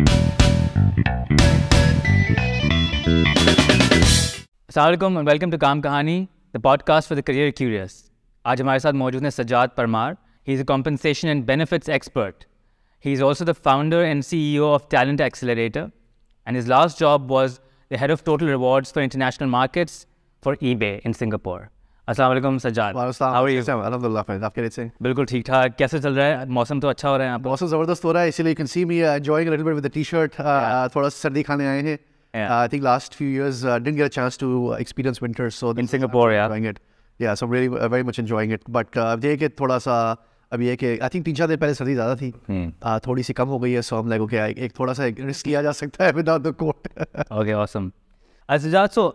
Aslam and welcome to Kaam Kahani the podcast for the career curious आज हमारे साथ मौजूद हैं Sajjad Parmar he is a compensation and benefits expert he is also the founder and C E O of talent accelerator and his last job was the head of total rewards for international markets for eBay in Singapore असलम सज्जाद बिल्कुल ठीक ठाक कैसे चल रहा है मौसम तो अच्छा हो रहा है आप मौसम ज़बरदस्त हो रहा है इसीलिए can see me enjoying little bit with T shirt थोड़ा सर्दी खाने आए हैं I think last few years didn't get a chance to experience winter so in Singapore it yeah so really very much enjoying it but ये कि थोड़ा सा अभी ये कि आई थिंक तीन चार दिन पहले सर्दी ज़्यादा थी hmm. uh, थोड़ी सी कम हो गई है सो हम लाइक ओके एक थोड़ा सा रिस्क किया जा सकता है without the quote okay awesome so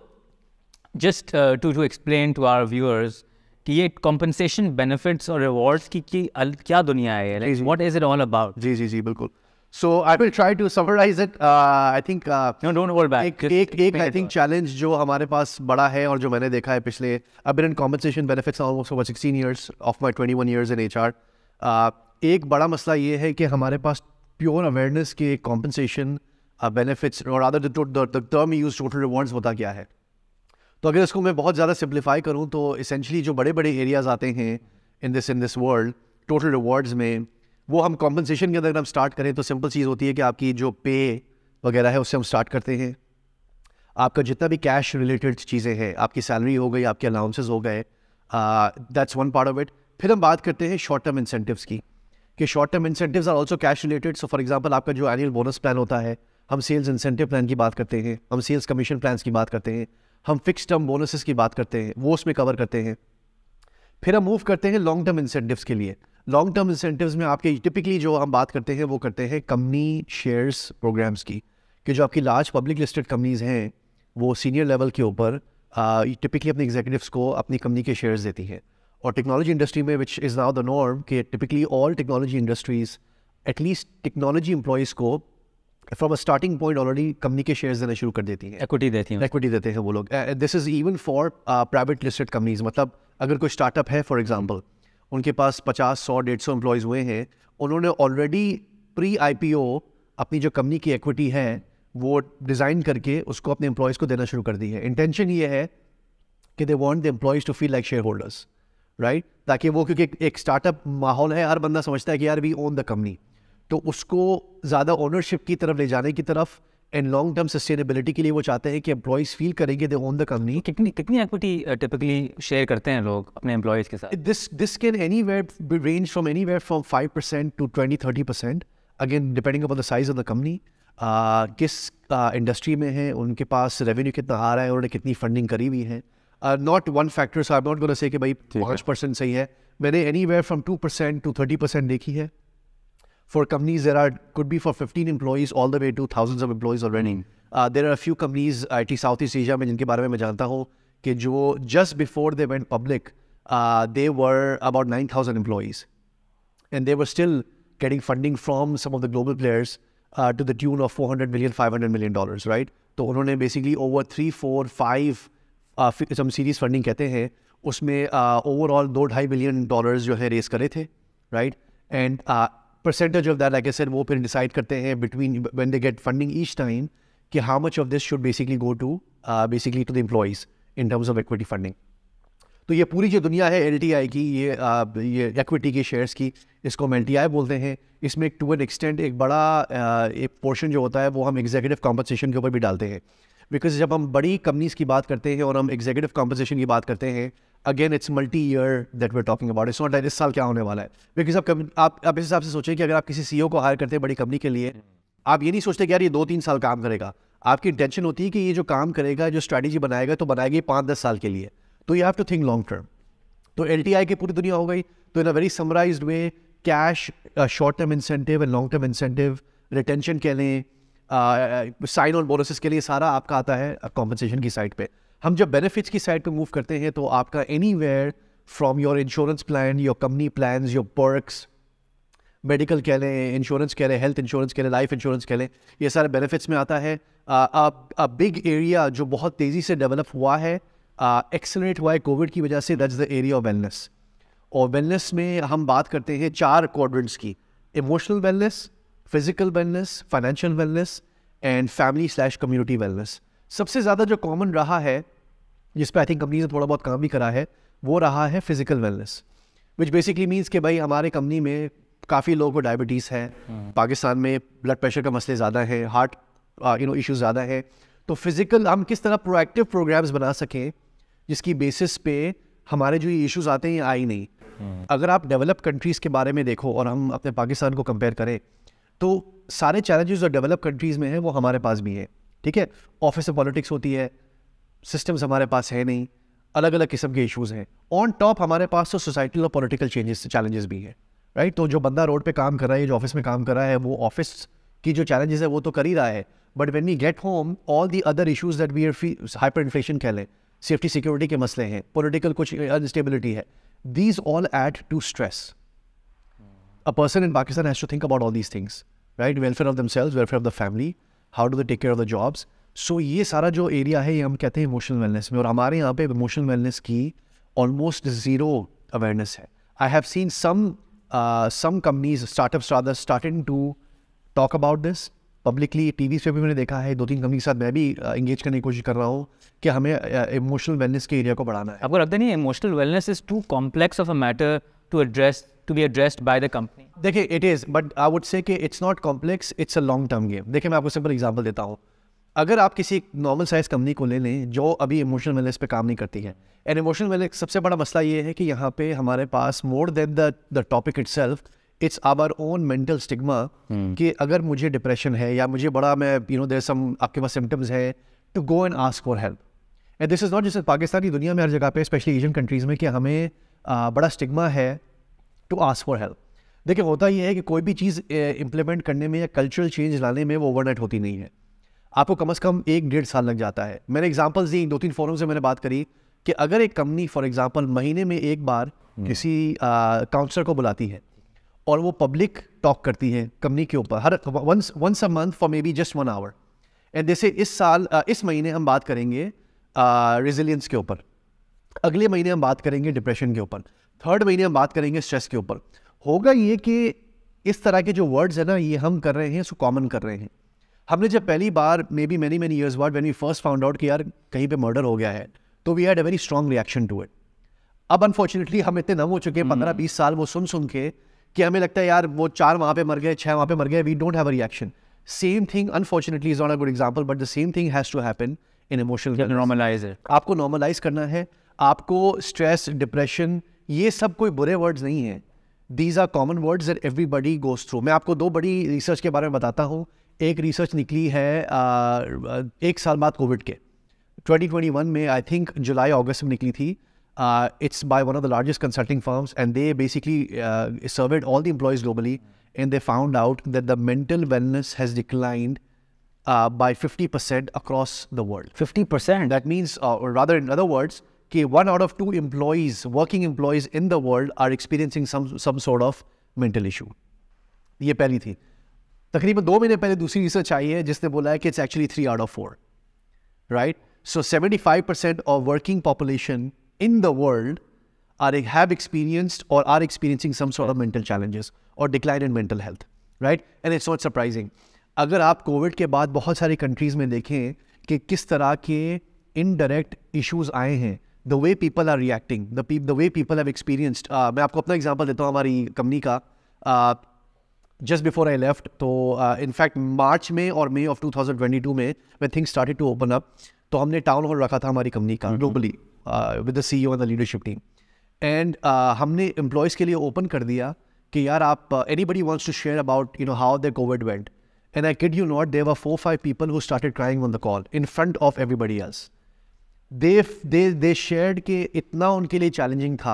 just to to explain to our viewers कि ये कॉम्पनसेशन बेनिफिट्स और रिवॉर्ड्स की, की क्या दुनिया है like what is it all about जी जी जी बिल्कुल so I will try to summarize it I think no don't hold back एक एक आई थिंक चैलेंज जो हमारे पास बड़ा है और जो मैंने देखा है पिछले I in compensation benefits almost over 16 years of my 21 years in HR एक बड़ा मसला ये है कि हमारे पास प्योर अवेयरनेस के कॉम्पनसेशन बेनिफिट्स uh, और other the term use total rewards होता क्या है तो अगर इसको मैं बहुत ज़्यादा सिंप्लीफाई करूँ तो इसेंशली जो बड़े बड़े एरियाज़ आते हैं in this in this world total rewards में वो हम कॉम्पनसेशन के अंदर हम स्टार्ट करें तो सिंपल चीज़ होती है कि आपकी जो पे वगैरह है उससे हम स्टार्ट करते हैं आपका जितना भी कैश रिलेटेड चीज़ें हैं आपकी सैलरी हो गई आपके अलाउंसेज हो गए that's one part of it फिर हम बात करते हैं शॉर्ट टर्म इंसेंटिव्स की कि short term incentives are also cash related so for example आपका जो एनुअल बोनस प्लान होता है हम सेल्स इंसेंटिव प्लान की बात करते हैं हम सेल्स कमीशन प्लान की बात करते हैं हम फिक्स टर्म बोनसेस की बात करते हैं वो उसमें कवर करते हैं फिर हम मूव करते हैं लॉन्ग टर्म इंसेंटिव्स के लिए लॉन्ग टर्म इंसेंटिव्स में आपके टिपिकली जो हम बात करते हैं वो करते हैं कंपनी शेयर्स प्रोग्राम्स की कि जो आपकी लार्ज पब्लिक लिस्टेड कंपनीज़ हैं वो सीनियर लेवल के ऊपर टिपिकली अपने एग्जीक्यूटिव्स को अपनी कंपनी के शेयर्स देती हैं और टेक्नोलॉजी इंडस्ट्री में which is now the norm कि typically all technology industries atleast technology employees को from a starting point already company के शेयर्स देना शुरू कर देती हैं इक्विटी देती हैं इक्विटी देते हैं वो लोग this is even for private listed companies मतलब अगर कोई स्टार्टअप है फॉर एग्जाम्पल उनके पास पचास सौ डेढ़ सौ एम्प्लॉयज़ हुए हैं उन्होंने already pre I P O अपनी जो कंपनी की इक्विटी है वो डिज़ाइन करके उसको अपने एम्प्लॉयज़ को देना शुरू कर दी है इंटेंशन ये है कि they want the employees to feel like shareholders right ताकि वो क्योंकि एक स्टार्टअप माहौल है हर बंदा समझता है कि यार वी ओन द कंपनी तो उसको ज़्यादा ओनरशिप की तरफ ले जाने की तरफ एंड लॉन्ग टर्म सस्टेनेबिलिटी के लिए वो चाहते हैं कि एम्प्लॉयज़ फील करेंगे दे ओन द कंपनी कितनी कितनी एक्विटी टिपिकली शेयर करते हैं लोग अपने एम्प्लॉयज़ के साथ this this can anywhere range from anywhere from five percent to twenty thirty percent again depending upon the size of the company किस industry uh, में है उनके पास रेवेन्यू कितना आ रहा है उन्होंने कितनी फंडिंग करी हुई है not one factors so I not gonna say कि भाई पाँच परसेंट सही है मैंने anywhere from two percent to thirty percent देखी है For companies that are could be for 15 employees all the way to thousands of employees or running. Uh, there are a few companies IT Southeast Asia mein, jinke बारे में मैं जानता हूँ कि जो just before they went public, uh, they were about 9,000 employees, and they were still getting funding from some of the global players uh, to the tune of 400 million, 500 million dollars, right? तो उन्होंने basically over three, four, five some series funding कहते हैं उसमें overall दो ढाई billion dollars जो है raise करे थे right and percentage of that like sir वो फिर डिसाइड करते हैं between when they get funding each time कि how much of this should basically go to basically to the the in terms of of funding तो ये पूरी जो दुनिया है एल की ये आ, uh, ये इक्विटी के शेयर्स की इसको हम एल बोलते हैं इसमें एक टू एन एक्सटेंट एक बड़ा आ, uh, एक पोर्शन जो होता है वो हम एग्जीक्यूटिव कॉम्पनसेशन के ऊपर भी डालते हैं बिकॉज जब हम बड़ी कंपनीज की बात करते हैं और हम एग्जीक्यूटिव कॉम्पनसेशन की बात करते हैं again it's multi year that we're talking about it's not that इस साल क्या होने वाला है बिकॉज आप आप आप इस हिसाब से सोचें कि अगर आप किसी सी e को हायर करते हैं बड़ी कंपनी के लिए आप ये नहीं सोचते कि यार ये दो तीन साल काम करेगा आपकी इंटेंशन होती है कि ये जो काम करेगा जो स्ट्रैटेजी बनाएगा तो बनाएगी पाँच दस साल के लिए तो you have to think long term तो एल टी आई की पूरी दुनिया हो गई तो in a very summarise way cash short term incentive and long term incentive retention के लिए साइन ऑन बोनसेस के लिए सारा आपका आता है कॉम्पनसेशन uh, की साइड पर हम जब बेनिफिट्स की साइड पे मूव करते हैं तो आपका anywhere from your insurance plan your company plan your perks medical कह लें इंश्योरेंस कह लें हेल्थ इंश्योरेंस कह लें लाइफ इंश्योरेंस कह लें ये सारे बेनिफिट्स में आता है अ बिग एरिया जो बहुत तेज़ी से डेवलप हुआ है एक्सलेट हुआ है कोविड की वजह से that's the area of wellness और वेलनेस में हम बात करते हैं चार क्वाड्रेंट्स की emotional wellness physical wellness financial wellness and family slash community wellness सबसे ज़्यादा जो कॉमन रहा है जिस पर आई थिंक कंपनीज ने थोड़ा बहुत काम भी करा है वो रहा है physical wellness which basically means कि भाई हमारे कंपनी में काफ़ी लोगों को डायबिटीज़ है हम्म। पाकिस्तान में ब्लड प्रेशर का मसले ज़्यादा है heart you uh, know issues ज़्यादा है तो फिज़िकल हम किस तरह प्रोएक्टिव प्रोग्राम्स बना सकें जिसकी बेसिस पे हमारे जो ये इश्यूज़ आते हैं आए आई नहीं हम्म। अगर आप डेवलप कंट्रीज़ के बारे में देखो और हम अपने पाकिस्तान को कंपेयर करें तो सारे चैलेंजेस जो डेवलप कंट्रीज़ में हैं वो हमारे पास भी हैं ठीक है ऑफिस में पॉलिटिक्स होती है सिस्टम्स हमारे पास है नहीं अलग अलग किस्म के इश्यूज हैं ऑन टॉप हमारे पास तो सोसाइटल और पॉलिटिकल चेंजेस चैलेंजेस भी हैं राइट तो जो बंदा रोड पे काम कर रहा है जो ऑफिस में काम कर रहा है वो ऑफिस की जो चैलेंजेस है वो तो कर ही रहा है but when we get home all the other issues that we are hyper inflation कह लें सेफ्टी सिक्योरिटी के मसले हैं पोलिटिकल कुछ अनस्टेबिलिटी है these all add to stress a person in Pakistan has to think about all these things right welfare of themselves welfare of the family how do they take care of the jobs so ये सारा जो area है ये हम कहते हैं emotional wellness में और हमारे यहाँ पे इमोशनल वेलनेस की ऑलमोस्ट ज़ीरो अवेयरनेस है I have seen some some companies startup starting to talk about this publicly T V पर भी मैंने देखा है दो तीन कंपनी के साथ मैं भी इंगेज uh, करने की कोशिश कर रहा हूँ कि हमें इमोशनल uh, वेलनेस के एरिया को बढ़ाना है आपको लगता नहीं emotional wellness is too complex of a matter to address to be addressed by the company देखिए it is but I would say कि it's not complex it's a long term game देखिए मैं आपको सिंपल एग्जांपल देता हूँ अगर आप किसी नॉर्मल साइज़ कंपनी को ले लें जो अभी इमोशनल वेलनेस पे काम नहीं करती है एंड इमोशनल वेलनेस सबसे बड़ा मसला ये है कि यहाँ पे हमारे पास more than the the topic it it's our own mental stigma कि अगर मुझे डिप्रेशन है या मुझे बड़ा मैं यू नो देर सम आपके पास सिम्टम्स है to go and ask for help and this is not just Pakistan की दुनिया में हर जगह पे स्पेशली एशियन कंट्रीज़ में कि हमें आ, बड़ा स्टिग्मा है टू आस्क फॉर हेल्प देखिए होता ही है कि कोई भी चीज़ इम्प्लीमेंट करने में या कल्चरल चेंज लाने में वो ओवरनाइट होती नहीं है आपको कम अज़ कम एक डेढ़ साल लग जाता है मैंने एग्जाम्पल्स दी दो तीन फोरम से मैंने बात करी कि अगर एक कंपनी फॉर एग्जाम्पल महीने में एक बार हम्म। किसी काउंसलर को बुलाती है और वो पब्लिक टॉक करती है कंपनी के ऊपर हर once once a month for maybe just one hour and जैसे इस साल इस महीने हम बात करेंगे रेजिलियंस के ऊपर अगले महीने हम बात करेंगे डिप्रेशन के ऊपर थर्ड महीने हम बात करेंगे स्ट्रेस के ऊपर होगा ये कि इस तरह के जो वर्ड्स है ना ये हम कर रहे हैं सो कॉमन कर रहे हैं हमने जब पहली बार maybe many many years word when we first found out कि यार कहीं पे मर्डर हो गया है तो we had a very strong reaction to it अब अनफॉर्चुनेटली हम इतने नम हो चुके हैं पंद्रह हम्म। बीस साल वो सुन सुन के कि हमें लगता है यार वो चार वहाँ पे मर गए छः वहाँ पे मर गए we don't have a reaction same thing unfortunately is not a good example but the same thing has to happen in emotional normalise आपको नॉर्मलाइज करना है आपको स्ट्रेस डिप्रेशन ये सब कोई बुरे वर्ड्स नहीं है these are common words that everybody goes through मैं आपको दो बड़ी रिसर्च के बारे में बताता हूँ एक रिसर्च निकली है आ, एक साल बाद कोविड के 2021 में आई थिंक जुलाई अगस्त में निकली थी it's by one of the largest consulting firms and they basically surveyed all the employees globally and they found out that the mental wellness has declined by 50% percent across the 50%? Fifty percent that or rather in other कि one out of two employees working employees in the world are experiencing some sort of mental issue ये पहली थी तकरीबन दो महीने पहले दूसरी research आई है जिसने बोला है कि it's actually three out of four right so seventy five percent of working population in the world are have experienced और are experiencing some sort of mental challenges और decline in mental health right and it's not surprising अगर आप Covid के बाद बहुत सारी countries में देखें कि किस तरह के इनडायरेक्ट इश्यूज आए हैं the way people are reacting the way people have experienced मैं आपको अपना एग्जांपल देता हूँ हमारी कंपनी का जस्ट बिफोर आई लेफ्ट तो इनफैक्ट मार्च में और मई ऑफ 2022 में way thing started to open up तो हमने टाउन हॉल रखा था हमारी कंपनी का globally with the C and the leadership team and हमने एम्प्लॉयज़ के लिए ओपन कर दिया कि यार आप any anybody wants to share about you know how the Covid went and I kid you not there were four five people who started crying on the call in front of everybody else they they they shared के इतना उनके लिए challenging था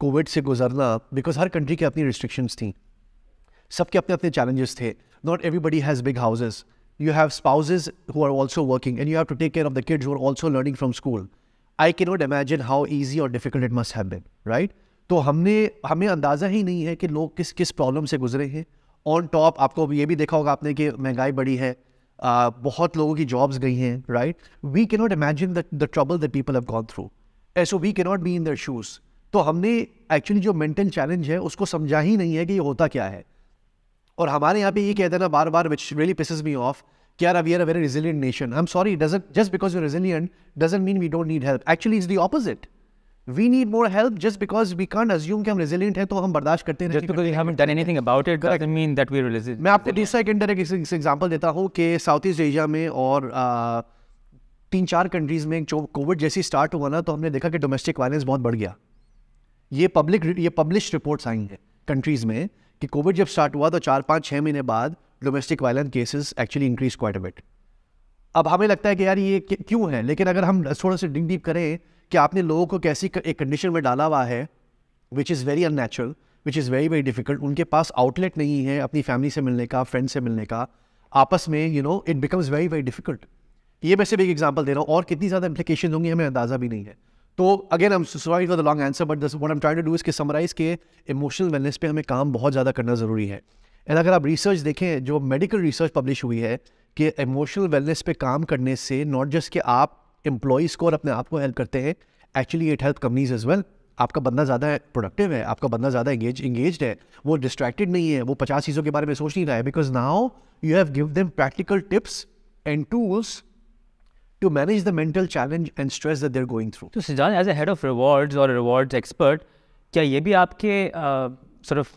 Covid से गुजरना because her country के अपनी restrictions थी सबके अपने अपने चैलेंजेस थे not everybody has big houses you have spouses who are also working and you have to take care of the kids who are also learning from school I can not imagine how easy और difficult it must have been right तो हमने हमें अंदाज़ा ही नहीं है कि लोग किस किस प्रॉब्लम से गुजरे हैं ऑन टॉप आपको ये भी देखा होगा आपने कि महंगाई बढ़ी है बहुत लोगों की जॉब्स गई हैं right we can not imagine the trouble the people have gone through so we can not be in their shoes तो हमने एक्चुअली जो मेंटल चैलेंज है उसको समझा ही नहीं है कि ये होता क्या है और हमारे यहाँ पे ये कह ना बार बार which really pisses me off कि यार we are a very resilient nation I am sorry doesn't just because you resilient doesn't mean we don't need help actually is the opposite we need more help just because we can assume कि हम resilient हैं तो हम बर्दाश्त करते हैं मैं आपको दूसरा एक इंटरेक्ट एग्जांपल देता हूँ कि साउथ ईस्ट एशिया में और तीन चार कंट्रीज़ में जो कोविड जैसी स्टार्ट हुआ ना तो हमने देखा कि डोमेस्टिक वायलेंस बहुत बढ़ गया ये पब्लिक ये पब्लिश रिपोर्ट्स आई हैं कंट्रीज़ में कि कोविड जब स्टार्ट हुआ तो चार पाँच छः महीने बाद domestic violence cases actually increase quite a bit अब हमें लगता है कि यार ये क्यों है लेकिन अगर हम थोड़ा सा डिंग डीप करें कि आपने लोगों को कैसी एक कंडीशन में डाला हुआ है which is very unnatural which is very very difficult उनके पास आउटलेट नहीं है अपनी फैमिली से मिलने का फ्रेंड से मिलने का आपस में you know it becomes very very difficult ये मैं सिर्फ एक एग्जाम्पल दे रहा हूँ और कितनी ज़्यादा इम्प्लीकेशन होंगी हमें अंदाज़ा भी नहीं है तो अगेन हम sorry for the long answer but this I'm try to do is के समराइज के इमोशनल वेलनेस पे हमें काम बहुत ज़्यादा करना ज़रूरी है एंड अगर आप रिसर्च देखें जो मेडिकल रिसर्च पब्लिश हुई है कि इमोशनल वेलनेस पे काम करने से नॉट जस्ट कि आप एम्प्लॉज को और अपने आप को हेल्प करते हैं actually it help companies as well आपका बंदा ज़्यादा प्रोडक्टिव है आपका बंदा ज़्यादा इंगेज इंगेज है वो डिस्ट्रैक्टेड नहीं है वो पचास चीज़ों के बारे में सोच नहीं रहा है because now you have give them practical tips and tools to manage the mental challenge and stress that they're going through. So, तो Sijan, as a head of rewards or a rewards expert, क्या ये भी आपके uh, sort of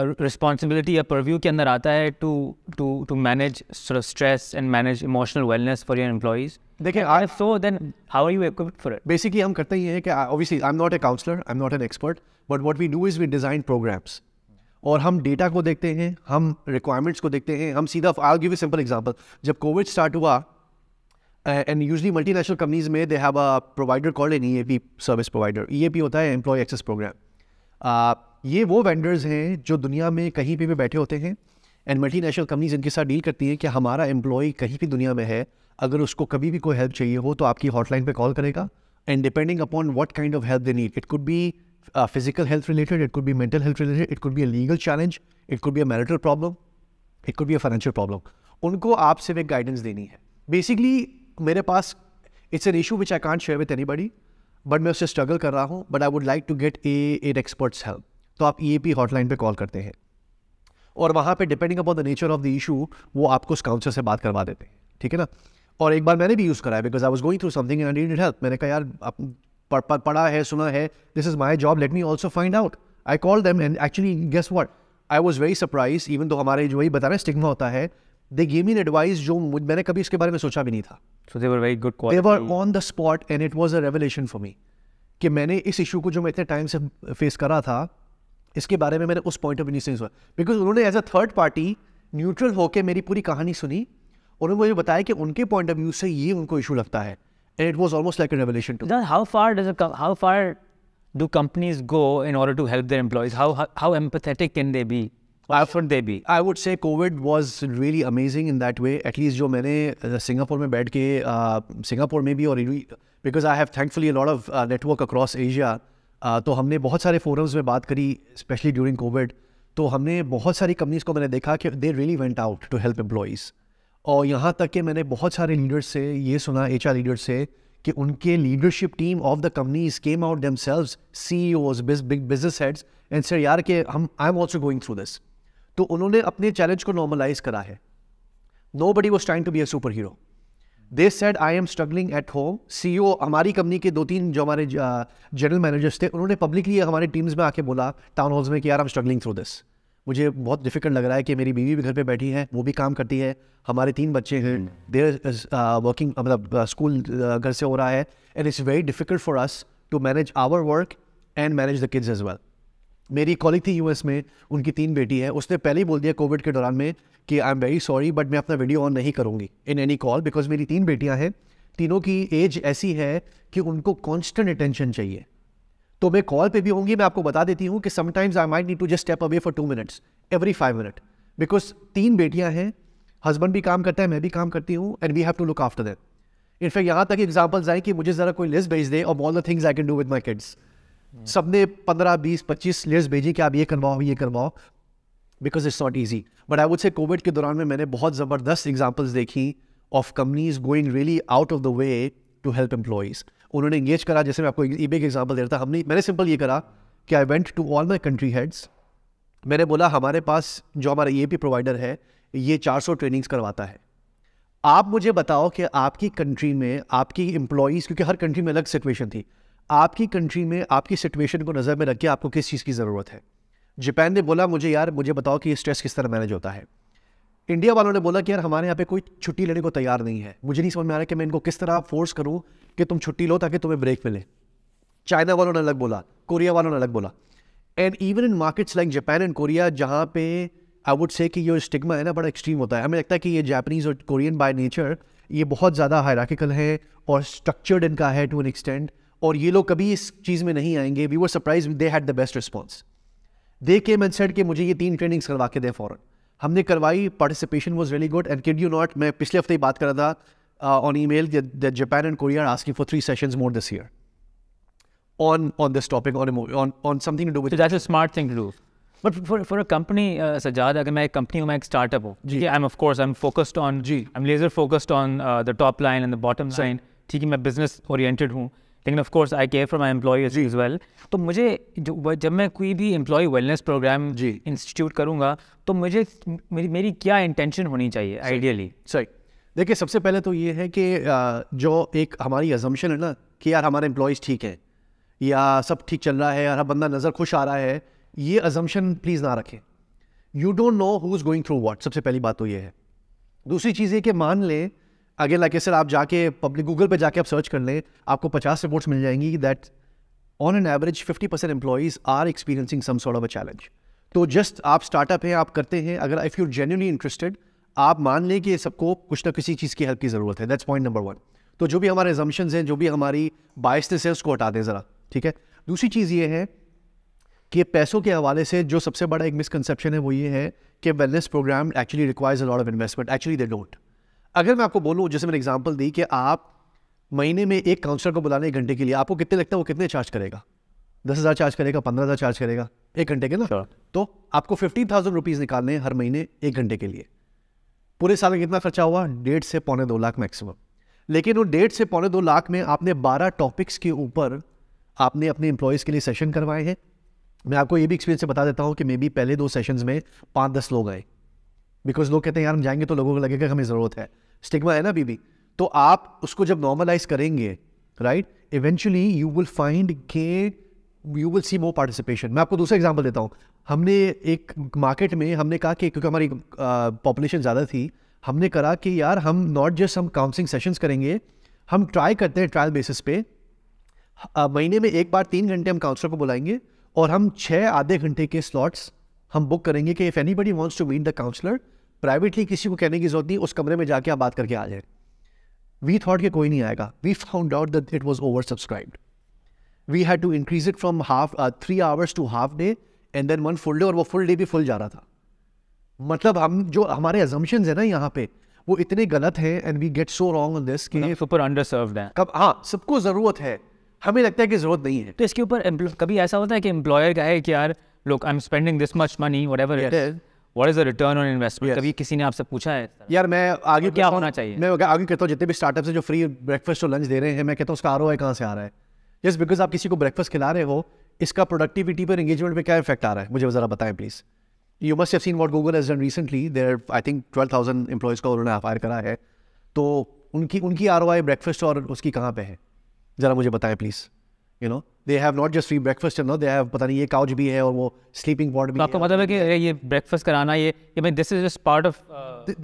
responsibility या purview के अंदर आता है to to to manage stress and manage emotional wellness for your employees देखिए I so then how are you equipped for it basically हम करते ही है कि obviously I am not a counsellor I am not an expert but what we do is we design programmes और हम data को देखते हैं हम रिक्वायरमेंट्स को देखते हैं हम सीधा I give you simple example जब कोविड स्टार्ट हुआ and usually multinational companies में they have a provider called an E A P service provider E A P होता है एम्प्लॉय एक्सेस प्रोग्राम ये वो वेंडर्स हैं जो दुनिया में कहीं पर भी बैठे होते हैं एंड मल्टी नेशनल कंपनीज इनके साथ डील करती हैं कि हमारा एम्प्लॉय कहीं भी दुनिया में है अगर उसको कभी भी कोई हेल्प चाहिए हो तो आपकी हॉटलाइन पे कॉल करेगा and depending upon what kind of help they need it could be physical health related it could be mental health related it could be a legal challenge it could be a marital problem it could be a financial problem उनको आप सिर्फ एक guidance देनी है basically मेरे पास it's an issue which I can't share with any but मैं उससे स्ट्रगल कर रहा हूँ but I would like to get a an experts help तो आप ई ए पी हॉटलाइन पर कॉल करते हैं और वहाँ पर depending upon the nature of the issue वो आपको उस काउंसलर से बात करवा देते हैं ठीक है ना और एक बार मैंने भी यूज़ कराया because I was going through something and need help मैंने कहा यार पढ़, पढ़, पढ़ा है सुना है this is my job let me also find out I call them and actually guess what I was very surprise even तो हमारे जो ही बता रहे हैं स्टिग्मा होता है दे गेम इन एडवाइस जो मैंने कभी इसके बारे में सोचा भी नहीं था so they were very good they were on the spot and it was a revelation for me कि मैंने इस इशू को जो मैं इतने टाइम से फेस करा था इसके बारे में मेरे उस पॉइंट ऑफ व्यू से हुआ बिकॉज उन्होंने as a third party neutral होकर मेरी पूरी कहानी सुनी उन्होंने मुझे बताया कि उनके पॉइंट ऑफ व्यू से ये उनको इशू लगता है and it was almost like revolution to how far does how far do companies go in order to help their employees how how empathetic can they be Why should they be? I would say COVID was really amazing in that way. At least जो मैंने uh, Singapore में बैठ के uh, Singapore में भी और because I have thankfully lot of network across Asia तो हमने बहुत सारे फोरम्स में बात करी स्पेशली ड्यूरिंग कोविड तो हमने बहुत सारी कंपनीज़ को मैंने देखा कि they really went out to help employees और यहाँ तक कि मैंने बहुत सारे लीडर्स से ये सुना एच आर लीडर्स से कि उनके leadership team of the companies came out themselves CEOs big business heads and sir यार के हम I am also going through this तो उन्होंने अपने चैलेंज को नॉर्मलाइज करा है nobody was trying to be a super hero they said I am struggling at home see हमारी कंपनी के दो तीन जो हमारे जनरल मैनेजर्स थे उन्होंने पब्लिकली हमारे टीम्स में आके बोला टाउन हॉल्स में कि यार I am struggling through this मुझे बहुत डिफिकल्ट लग रहा है कि मेरी बीवी भी घर पे बैठी है वो भी काम करती है हमारे तीन बच्चे हैं देर hmm. वर्किंग मतलब स्कूल घर से हो रहा है and it's very difficult for us to manage our work and manage the kids as well मेरी कॉलिक थी यूएस में उनकी तीन बेटी है उसने पहले ही बोल दिया कोविड के दौरान में कि I am very sorry but मैं अपना वीडियो ऑन नहीं करूँगी इन एनी कॉल बिकॉज मेरी तीन बेटियाँ हैं तीनों की एज ऐसी है कि उनको कॉन्स्टेंट अटेंशन चाहिए तो मैं कॉल पे भी होंगी मैं आपको बता देती हूँ कि sometimes I might need to just step away for two minutes every five minute because तीन बेटियाँ हैं हस्बैंड भी काम करता है मैं भी काम करती हूँ and we have to look after that in fact यहाँ तक एग्जाम्पल्स आए कि मुझे ज़रा कोई लिस्ट भेज दे और all the things I can do with my kids सब ने पंद्रह बीस पच्चीस लिस्ट भेजी कि आप ये करवाओ ये करवाओ because it's not easy but I would say covid के दौरान में मैंने बहुत ज़बरदस्त एग्जाम्पल्स देखी of companies going really out of the way to help employees उन्होंने इंगेज करा जैसे मैं आपको ई बे एग्जाम्पल दे रहा था हमने मैंने सिंपल ये करा कि I went to all my country heads मैंने बोला हमारे पास जो हमारा ई e प्रोवाइडर है ये चार सौ ट्रेनिंग्स करवाता है आप मुझे बताओ कि आपकी कंट्री में आपकी एम्प्लॉयज़ क्योंकि हर कंट्री में अलग सिचुएशन थी आपकी कंट्री में आपकी सिचुएशन को नज़र में रख के आपको किस चीज़ की ज़रूरत है जापान ने बोला मुझे यार मुझे बताओ कि स्ट्रेस किस तरह मैनेज होता है इंडिया वालों ने बोला कि यार हमारे यहाँ पे कोई छुट्टी लेने को तैयार नहीं है मुझे नहीं समझ में आ रहा कि मैं इनको किस तरह फोर्स करूँ कि तुम छुट्टी लो ताकि तुम्हें ब्रेक मिले चाइना वालों ने अलग बोला कोरिया वालों ने अलग बोला and even in markets like Japan and Korea जहाँ पे आई वुड से कि ये स्टिग्मा है ना बड़ा एक्सट्रीम होता है हमें लगता है कि ये जापानीज और कोरियन बाय नेचर ये बहुत ज़्यादा हायराकिकल है और स्ट्रक्चर्ड इनका है टू एन एक्सटेंड और ये लोग कभी इस चीज़ में नहीं आएंगे we were surprise they had the best response they के मैं सेट के मुझे ये तीन ट्रेनिंग्स करवा के दें फ़ौरन हमने करवाई participation was really good and kid you not मैं पिछले हफ्ते ही बात कर रहा था on email Japan and Korea are asking for three session more this year on on this topic on something to do with smart thing to do but for for a company सजाद अगर मैं एक company हूँ मैं एक startup हूँ जी I am of course I am focused on ji I am laser focused on the top line and the bottom line ठीक है मैं बिजनेस ओरिएटेड हूँ लेकिन of course I care for my employees as well तो मुझे जो जब मैं कोई भी एम्प्लॉय वेलनेस प्रोग्राम जी इंस्टीट्यूट करूँगा तो मुझे मेरी मेरी क्या इंटेंशन होनी चाहिए आइडियली सर देखिए सबसे पहले तो ये है कि जो एक हमारी अजम्पन है ना कि यार हमारे एम्प्लॉयज़ ठीक है या सब ठीक चल रहा है यार हर बंदा नज़र खुश आ रहा है ये अजम्पन प्लीज़ ना रखें you don't know who is going through what सबसे पहली बात तो ये है दूसरी चीज़ ये कि मान लें अगेन लाइक सर आप जाके पब्लिक गूगल पे जाके आप सर्च कर लें आपको पचास रिपोर्ट्स मिल जाएंगी that on an average fifty percent employees are experiencing some sort of a challenge तो जस्ट आप स्टार्टअप हैं आप करते हैं अगर इफ़ यू जेन्यूनली इंटरेस्टेड आप मान लें कि सबको कुछ ना किसी चीज़ की हेल्प की ज़रूरत है दैट्स पॉइंट नंबर वन तो जो भी हमारे एजम्पन्स हैं जो भी हमारी बायसनेस है उसको हटा दें ज़रा ठीक है दूसरी चीज़ ये है कि पैसों के हवाले से जो सबसे बड़ा एक मिसकनसेप्शन है वो ये है कि wellness program actually requires a lot of investment actually they don't अगर मैं आपको बोलूँ जैसे मैंने एग्जाम्पल दी कि आप महीने में एक काउंसलर को बुलाने एक घंटे के लिए आपको कितने लगता है वो कितने चार्ज करेगा दस हज़ार चार्ज करेगा पंद्रह हज़ार चार्ज करेगा एक घंटे के ना sure. तो आपको फिफ्टीन थाउजेंड रुपीज़ निकालने हर महीने एक घंटे के लिए पूरे साल में कितना खर्चा हुआ डेढ़ से पौने दो लाख मैक्सिमम लेकिन वो डेढ़ से पौने दो लाख में आपने बारह टॉपिक्स के ऊपर आपने अपने एम्प्लॉयज़ के लिए सेशन करवाए हैं मैं आपको ये भी एक्सपीरियंस से बता देता हूँ कि मे बी पहले दो सेशन में पाँच दस लोग आए बिकॉज लोग कहते हैं यार हम जाएंगे तो लोगों को लगेगा हमें ज़रूरत है स्टिग्मा है ना भी तो आप उसको जब नॉर्मलाइज करेंगे right eventually you will find के you will see more participation मैं आपको दूसरा एग्जाम्पल देता हूँ हमने एक मार्केट में हमने कहा कि क्योंकि हमारी पॉपुलेशन ज़्यादा थी हमने करा कि यार हम नॉट जस्ट हम काउंसलिंग सेशंस करेंगे हम ट्राई करते हैं ट्रायल बेसिस पे महीने में एक बार तीन घंटे हम काउंसलर को बुलाएंगे और हम छः आधे घंटे के स्लॉट्स हम बुक करेंगे कि if anybody wants to meet the counsellor privately किसी को कहने की जरूरत नहीं उस कमरे में जाके आप बात करके आ जाए वी थॉट के कोई नहीं आएगा we found out that it was oversubscribed we had to increase it from half three hours to half day and then one full day और वो फुल डे भी फुल जा रहा था मतलब हम जो हमारे एजम्पन है ना यहाँ पे वो इतने गलत हैं and we get so wrong on this कि सुपर अंडरसर्व्ड है कब हाँ सबको ज़रूरत है हमें लगता है कि ज़रूरत नहीं है तो इसके ऊपर कभी ऐसा होता है कि एम्प्लॉयर का है कि यार लोग I am spending this much money whatever it is what is the return on investment कभी किसी ने आपसे पूछा है यार मैं आगे क्या होना चाहिए मैं आगे कहता हूँ जितने भी स्टार्टअप से जो फ्री ब्रेकफास्ट और लंच दे रहे हैं मैं कहता हूँ उसका आर कहाँ से आ रहा है जस्ट बिकॉज आप किसी को ब्रेकफास्ट खिला रहे हो इसका प्रोडक्टिविटी पर एंगेजमेंट पर क्या इफेक्ट आ रहा है मुझे ज़रा बताएं please you must have seen what Google has done recently there I think twelve thousand employees का उन्होंने हायर करा है तो उनकी उनकी आर ब्रेकफास्ट और उसकी कहाँ पर है ज़रा मुझे बताएं please you know they have not just free breakfast no they have पता नहीं ये काउच भी है और वो स्लीपिंग पॉड भी तो आपका मतलब है कि ये ब्रेकफास्ट कराना ये ये मैं this is just part of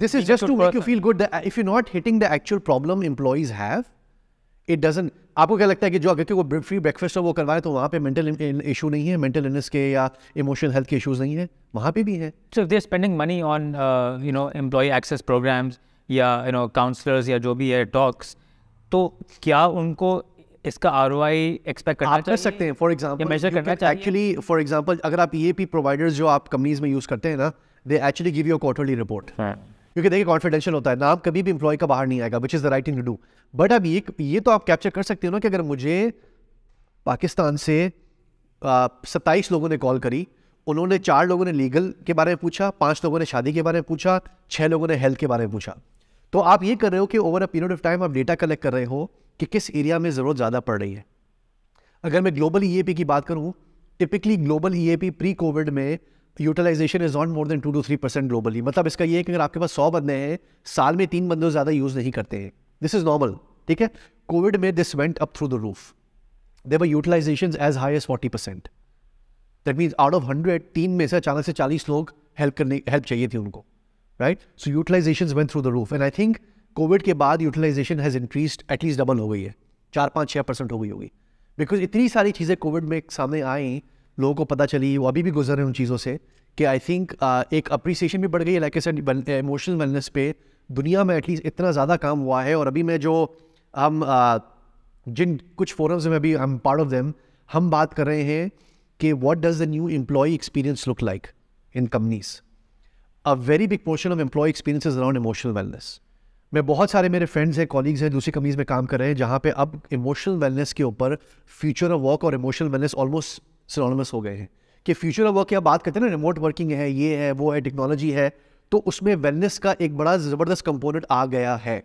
this is just to make you feel good if you not hitting the actual problem employees have it doesn't आपको क्या लगता है कि जो अगर कि वो फ्री ब्रेकफास्ट है वो करवाए तो वहाँ पे मेंटल इशू नहीं है मेंटल इलनेस के या इमोशनल हेल्थ के इशूज नहीं है वहाँ पे भी है so if they spending money on you know employee access programs या यू नो काउंसलर्स या जो भी है टॉक्स तो क्या उनको इसका आर ओ आई एक्सपेक्ट करना आप कर सकते हैं फॉर एग्जाम्पल मेजर करना चाहिए एक्चुअली फॉर एग्जाम्पल अगर आप ई पी प्रोवाइडर्स जो आप कंपनीज में यूज़ करते हैं ना they actually give you quarterly report क्योंकि देखिए कॉन्फिडेंशियल होता है नाम कभी भी इंप्लॉय का बाहर नहीं आएगा which is the right thing to do but अब ये ये तो आप कैप्चर कर सकते हो ना कि अगर मुझे पाकिस्तान से सत्ताईस लोगों ने कॉल करी उन्होंने चार लोगों ने लीगल के बारे में पूछा पांच लोगों ने शादी के बारे में पूछा छह लोगों ने हेल्थ के बारे में पूछा तो आप ये कर रहे हो कि over a period of time आप डेटा कलेक्ट कर रहे हो कि किस एरिया में ज़रूरत ज़्यादा पड़ रही है अगर मैं ग्लोबल ई e की बात करूँ typically global uh pre covid में utilization is not more than two two three percent globally मतलब इसका ये है कि अगर आपके पास सौ बंदे हैं साल में तीन बंदे ज़्यादा यूज़ नहीं करते हैं दिस इज़ नॉर्मल ठीक है कोविड में this went up through the roof they were utilization as high as forty percent that means out of hundred तीन में से अचानक से चालीस लोग हेल्प करने हेल्प चाहिए थी उनको right so utilization went through the roof and I think covid के बाद utilization has increase at least double हो गई है चार पाँच छः परसेंट हो गई होगी बिकॉज इतनी सारी चीज़ें कोविड में सामने आई लोगों को पता चली वो अभी भी गुजर रहे हैं उन चीज़ों से कि आई थिंक uh, एक अप्रिसिएशन भी बढ़ गई है लाइक सर इमोशनल वेलनेस पे दुनिया में एटलीस्ट इतना ज़्यादा काम हुआ है और अभी मैं जो हम uh, जिन कुछ फोरम्स में अभी I am part of them हम बात कर रहे हैं कि what does the new employee experience look like in companies a very big portion of employee experience is around emotional wellness मैं बहुत सारे मेरे फ्रेंड्स हैं कॉलीग्स हैं दूसरी कंपनीज में काम कर रहे हैं जहाँ पे अब इमोशनल वेलनेस के ऊपर फ्यूचर ऑफ वर्क और इमोशनल वेलनेस ऑलमोस्ट सिनोनमस हो गए हैं कि फ्यूचर ऑफ वर्क की आप बात करते हैं ना रिमोट वर्किंग है ये है वो है टेक्नोलॉजी है तो उसमें वेलनेस का एक बड़ा ज़बरदस्त कंपोनेंट आ गया है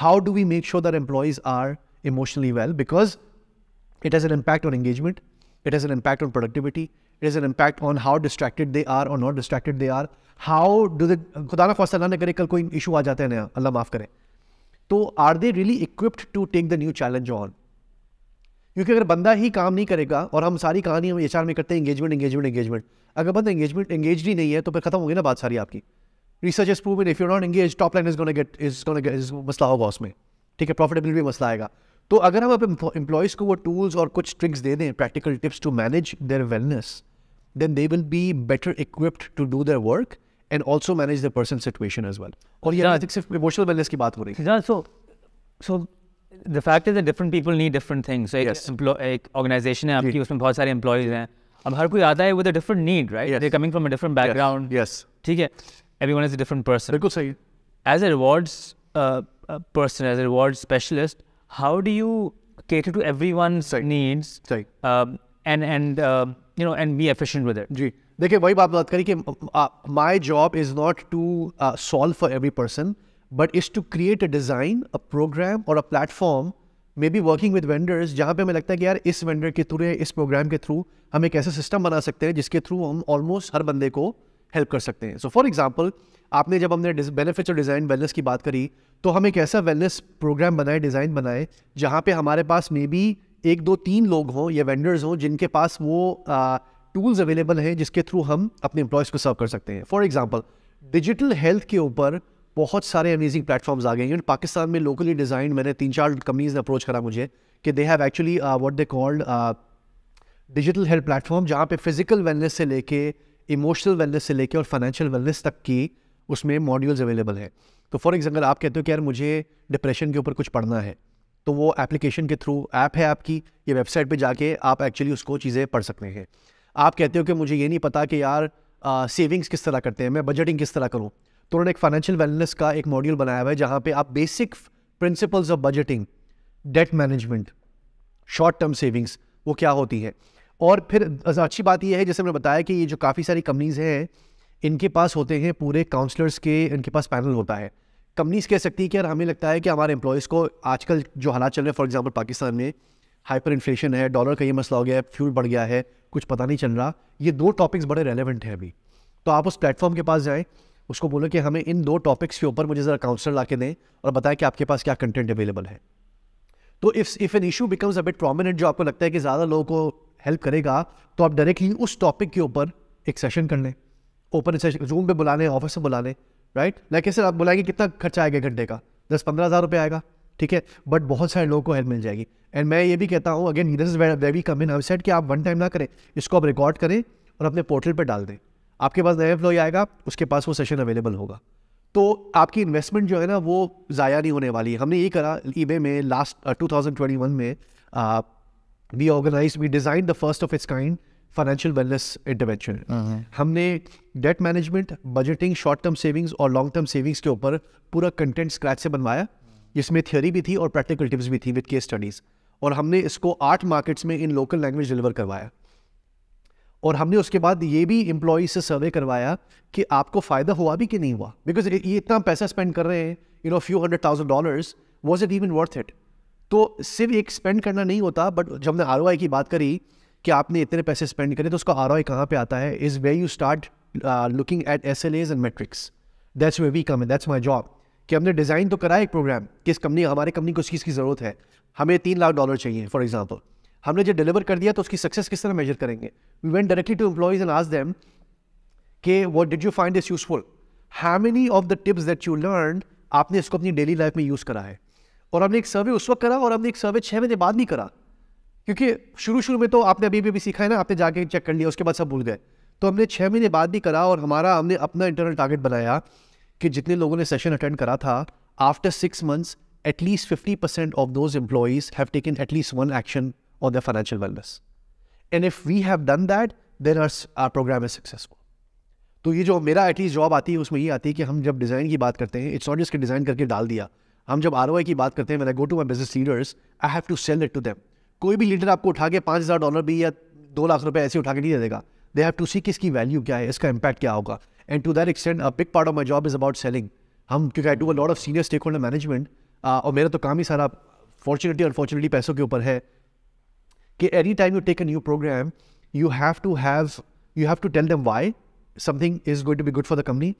how do we make sure that employees are emotionally well because it has an impact on engagement it has an impact on productivity it is an impact on how distracted they are और not distracted they are how do they खुदा ना फौसला ना करे कल कोई issue आ जाता है अल्लाह माफ़ करें तो are they really equipped to take the new challenge on क्योंकि अगर बंदा ही काम नहीं करेगा और हम सारी कहानी हम एचआर में करते हैं एंगेजमेंट एंगेजमेंट एंगेजमेंट अगर बंदा एंगेजमेंट एंगेज ही नहीं है तो फिर खत्म होगी ना बात सारी आपकी research is in if you not engage top line is gonna get is gonna get मसला होगा उसमें ठीक है प्रॉफिटेबल भी मसला आएगा तो अगर हम अपने इंप्लॉयज़ को वो टूल्स और कुछ ट्रिक्स दे दें practical tips to manage their wellness then they will be better equipped to do their work and also manage the personal situation as well. Or yeah, I think it's emotional wellness. Yeah, so, so the fact is that different people need different things. So yes. empl- organization yes. and yes. employees. Yes. अब हर कोई आता है with a different need right they coming from a different background yes ठीक है everyone is a different person बिल्कुल सही as a rewards person as a reward specialist how do you cater to everyone needs सही and and you know and be efficient with it जी देखिए वही बात बात करी कि my job is not to solve for every person but is to create a design a program और a platform maybe working with vendors जहाँ पे हमें लगता है कि यार इस वेंडर के थ्रू या इस प्रोग्राम के थ्रू हम एक ऐसा सिस्टम बना सकते हैं जिसके थ्रू हम ऑलमोस्ट हर बंदे को हेल्प कर सकते हैं सो फॉर एग्जाम्पल आपने जब हमने बेनिफिट्स और डिज़ाइन वेलनेस की बात करी तो हम एक ऐसा वेलनेस प्रोग्राम बनाए डिज़ाइन बनाए जहाँ पे हमारे पास मे बी एक दो तीन लोग हों या वेंडर्स हों जिनके पास वो टूल्स अवेलेबल हैं जिसके थ्रू हम अपने एम्प्लॉयज़ को सर्व कर सकते हैं फॉर एग्जाम्पल डिजिटल हेल्थ के ऊपर बहुत सारे अमेजिंग प्लेटफॉर्म्स आ गए हैं पाकिस्तान में लोकली डिज़ाइन मैंने तीन चार कंपनीज ने अप्रोच करा मुझे कि they have actually what they called digital health platform जहाँ पे फिजिकल वेलनेस से लेके इमोशनल वेलनेस से लेके और फाइनेंशियल वेलनेस तक की उसमें मॉड्यूल्स अवेलेबल हैं तो फॉर एग्जाम्पल आप कहते हो कि यार मुझे डिप्रेशन के ऊपर कुछ पढ़ना है तो वो एप्लीकेशन के थ्रू ऐप है आपकी ये वेबसाइट पे जाके आप एक्चुअली उसको चीज़ें पढ़ सकते हैं आप कहते हो कि मुझे ये नहीं पता कि यार आ, सेविंग्स किस तरह करते हैं मैं बजटिंग किस तरह करूँ तो उन्होंने एक फाइनेंशियल वेलनेस का एक मॉड्यूल बनाया हुआ है जहाँ पे आप basic principles of budgeting debt management short term savings वो क्या होती है और फिर अच्छी बात यह है जैसे मैंने बताया कि ये जो काफ़ी सारी कंपनीज़ हैं इनके पास होते हैं पूरे काउंसलर्स के इनके पास पैनल होता है कंपनीज कह सकती है कि यार हमें लगता है कि हमारे एम्प्लॉयज़ को आजकल जो हालात चल रहे हैं फॉर एग्जाम्पल पाकिस्तान में हाइपर इन्फ्लेशन है डॉलर का ये मसला हो गया है फ्यूल बढ़ गया है कुछ पता नहीं चल रहा ये दो टॉपिक्स बड़े रेलिवेंट हैं अभी तो आप उस प्लेटफॉर्म के पास जाएँ उसको बोलो कि हमें इन दो टॉपिक्स के ऊपर मुझे ज़रा काउंसलर ला के दें और बताएं कि आपके पास क्या कंटेंट अवेलेबल है तो if if an issue becomes a bit prominent जो आपको लगता है कि ज़्यादा लोगों को हेल्प करेगा तो आप डायरेक्टली उस टॉपिक के ऊपर एक सेशन कर लें ओपन सेशन जूम पे बुला लें ऑफिस में बुला लें राइट लाइक सर आप बोला कितना खर्चा आएगा घंटे का दस पंद्रह हज़ार रुपये आएगा ठीक है बट बहुत सारे लोगों को हेल्प मिल जाएगी एंड मैं ये भी कहता हूँ again this is very come in set कि आप वन टाइम ना करें इसको आप रिकॉर्ड करें और अपने पोर्टल पर डाल दें आपके पास नया एम्प्लॉई आएगा उसके पास वो सेशन अवेलेबल होगा तो आपकी इन्वेस्टमेंट जो है ना वो ज़ाया नहीं होने वाली है हमने ये करा ईबे में last two thousand twenty one में we organise we design the first of its kind financial wellness intervention हमने debt management budgeting short term savings और लॉन्ग टर्म सेविंग्स के ऊपर पूरा कंटेंट स्क्रैच से बनवाया जिसमें थियोरी भी थी और प्रैक्टिकल टिप्स भी थी विद केस स्टडीज़ और हमने इसको आठ मार्केट्स में इन लोकल लैंग्वेज डिलीवर करवाया और हमने उसके बाद ये भी इम्प्लॉज से सर्वे करवाया कि आपको फ़ायदा हुआ भी कि नहीं हुआ बिकॉज ये इतना पैसा स्पेंड कर रहे हैं you know few hundred thousand dollars was it even worth it तो सिर्फ एक स्पेंड करना नहीं होता बट जब हमने आर की बात करी कि आपने इतने पैसे स्पेंड करे तो उसका आर ओ कहाँ पे आता है is way you start looking at SLAs and metrics that's way we come that's my job कि हमने डिज़ाइन तो करा एक प्रोग्राम कि इस कंपनी हमारे कंपनी को उस चीज़ की ज़रूरत है हमें तीन लाख डॉलर चाहिए फॉर एग्जाम्पल हमने जो डिलीवर कर दिया तो उसकी सक्सेस किस तरह मेजर करेंगे we went directly to employees and ask them के what did you find this useful how many of the tips that you learn आपने इसको अपनी डेली लाइफ में यूज़ करा है और हमने एक सर्वे उस वक्त करा और हमने एक सर्वे छः महीने बाद नहीं करा क्योंकि शुरू शुरू में तो आपने अभी भी अभी सीखा है ना आपने जाके चेक कर लिया उसके बाद सब भूल गए तो हमने छः महीने बाद भी करा और हमारा हमने अपना इंटरनल टारगेट बनाया कि जितने लोगों ने सेशन अटेंड करा था after six months at least fifty percent of those employees have taken at least one action on the financial wellness and if we have done that then our our program is successful तो ये जो मेरा at least job आती है उसमें ये आती है कि हम जब डिज़ाइन की बात करते हैं इट्स नॉट जस्ट डिज़ाइन करके डाल दिया हम जब आर की बात करते हैं मैंने go to my business leaders I have to sell it to them कोई भी लीडर आपको उठा के पाँच हज़ार डॉलर भी या दो लाख रुपए ऐसे उठा के नहीं दे देगा दे हैव टू सी कि इसकी वैल्यू क्या है इसका इम्पैक्ट क्या होगा and to that extent big part of my job is about selling हम क्योंकि I do a lot of senior stakeholder management और मेरा तो काम ही सारा फॉर्चुनेटली अनफॉर्चुनेटली पैसों के ऊपर है कि any time you take a new program you have to have you have to tell them why something is going to be good for the company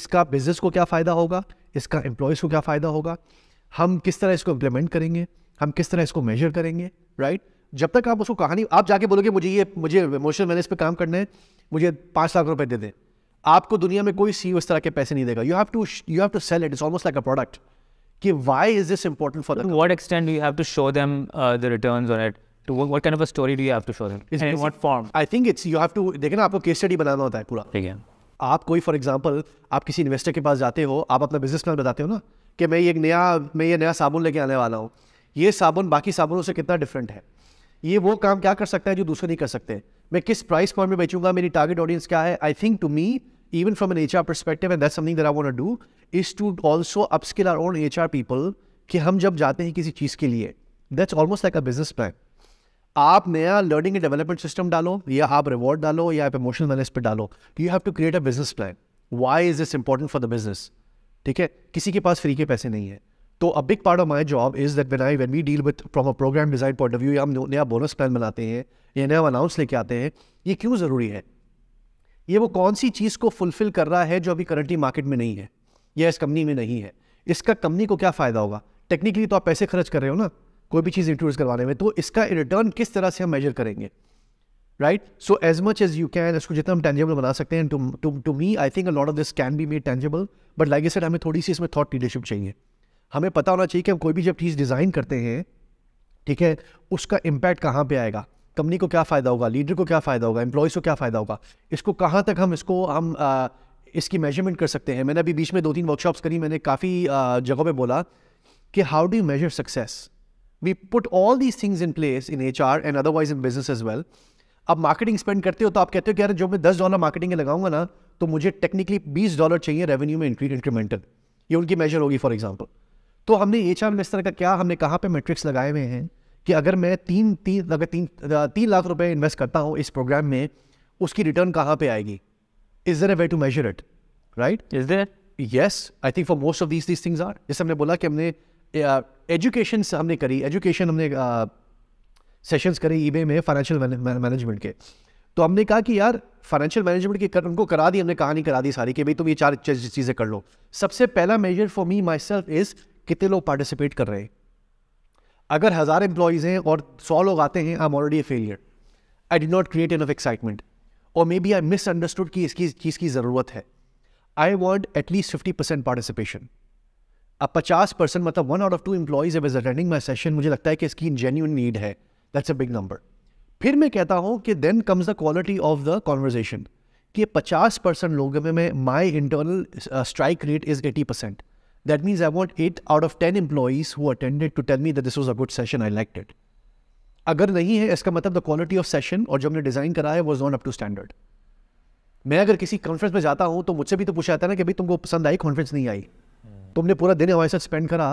इसका बिजनेस को क्या फ़ायदा होगा इसका एम्प्लॉयज़ को क्या फ़ायदा होगा हम किस तरह इसको इम्प्लीमेंट करेंगे हम किस तरह इसको मेजर करेंगे राइट right? जब तक आप उसको कहानी आप जाके बोलोगे मुझे ये मुझे इमोशनल मैनेज पे काम करना है मुझे पाँच लाख रुपए दे दें आपको दुनिया में कोई सी उस e तरह के पैसे नहीं देगा you have to you have to sell it is almost like a product कि why is this important for what extent you have to show them the returns on it to what kind of a story do you have to show them in what form I think it's you have to देखिए आपको case study बनाना होता है पूरा ठीक है आप कोई for example आप किसी इन्वेस्टर के पास जाते हो आप अपना बिजनेस प्लान बताते हो ना कि मैं ये नया मैं ये नया साबुन लेके आने वाला हूँ ये साबुन बाकी साबुनों से कितना डिफरेंट है ये वो काम क्या कर सकता है जो दूसरे नहीं कर सकते मैं किस प्राइस पॉइंट में बेचूंगा मेरी टारगेट ऑडियंस क्या है I think to me even from an HR perspective, and that's something that I want do is to also upskill our own H R people कि हम जब जाते हैं किसी चीज़ के लिए that's almost like a business plan आप नया लर्निंग एंड डेवलपमेंट सिस्टम डालो या आप रिवॉर्ड डालो या आप इमोशनल मैनेज पर डालो you have to create a business plan why is this important for the business ठीक है किसी के पास फ्री के पैसे नहीं है तो a big part of my job is that when I when we deal with from a program design point of view या हम नया बोनस प्लान बनाते हैं या नया अनाउंस लेके आते हैं ये क्यों ज़रूरी है ये वो कौन सी चीज़ को फुलफिल कर रहा है जो अभी करंटली मार्केट में नहीं है या इस कंपनी में नहीं है इसका कंपनी को क्या फ़ायदा होगा टेक्निकली तो आप पैसे खर्च कर रहे हो ना कोई भी चीज़ इंट्रोड्यूस करवाने में तो इसका रिटर्न किस तरह से हम मेजर करेंगे right so as much as you can इसको जितना हम टेंजेबल बना सकते हैं to me I think a lot of this can be made tangible but like a set हमें थोड़ी सी इसमें थॉट लीडरशिप चाहिए हमें पता होना चाहिए कि हम कोई भी जब चीज़ डिज़ाइन करते हैं ठीक है उसका इम्पैक्ट कहाँ पे आएगा कंपनी को क्या फ़ायदा होगा लीडर को क्या फ़ायदा होगा एम्प्लॉयज़ को क्या फ़ायदा होगा इसको कहाँ तक हम इसको हम आ, इसकी मेजरमेंट कर सकते हैं मैंने अभी बीच में दो तीन वर्कशॉप्स करी मैंने काफ़ी जगहों पर बोला कि how do you measure success we put all these things in place in H R and otherwise in business as well आप मार्केटिंग स्पेंड करते हो तो आप कहते हो कि यार जो मैं दस डॉलर मार्केटिंग में लगाऊंगा ना तो मुझे टेक्निकली बीस डॉलर चाहिए रेवेन्यू में इंक्रीमेंटल ये उनकी मेजर होगी फॉर एग्जाम्पल तो हमने एच आर इन्वेस्टर का क्या हमने कहाँ पे मेट्रिक्स लगाए हुए हैं कि अगर मैं तीन तीन अगर तीन तीन लाख रुपए इन्वेस्ट करता हूँ इस प्रोग्राम में उसकी रिटर्न कहाँ पे आएगी is there a way to measure it right is there yes I think for most of these these things are जैसे हमने बोला कि हमने एजुकेशन uh, हमने करी एजुकेशन हमने सेशंस uh, करी ई में फाइनेंशियल मैनेजमेंट के तो हमने कहा कि यार फाइनेंशियल मैनेजमेंट की कर, उनको करा दी हमने कहा नहीं करा दी सारी कि भाई तुम ये चार चीज़ें कर लो सबसे पहला measure for me myself is कितने लोग पार्टिसिपेट कर रहे हैं अगर हज़ार एम्प्लॉयज़ हैं और सौ लोग आते हैं I am already a failure I did not create an excitement और मे बी आई मिसअंडरस्टूड कि इसकी चीज़ की ज़रूरत है I want at least fifty percent participation अब पचास परसेंट मतलब one out of two employees is attending my session मुझे लगता है कि इसकी जेन्यून नीड है दैट्स अ बिग नंबर फिर मैं कहता हूँ कि then comes the quality of the conversation कि पचास परसेंट लोगों में my internal strike rate is eighty percent That means I want 8 out of 10 employees who attended to tell me that this was a good session, I liked it. अगर नहीं है इसका मतलब द क्वालिटी ऑफ सेशन और जो हमने design करा है was not up to standard मैं अगर किसी कॉन्फ्रेंस में जाता हूँ तो मुझसे भी तो पूछा जाता है ना कि भाई तुमको पसंद आई कॉन्फ्रेंस नहीं आई तुमने पूरा दिन हमारे साथ स्पेंड करा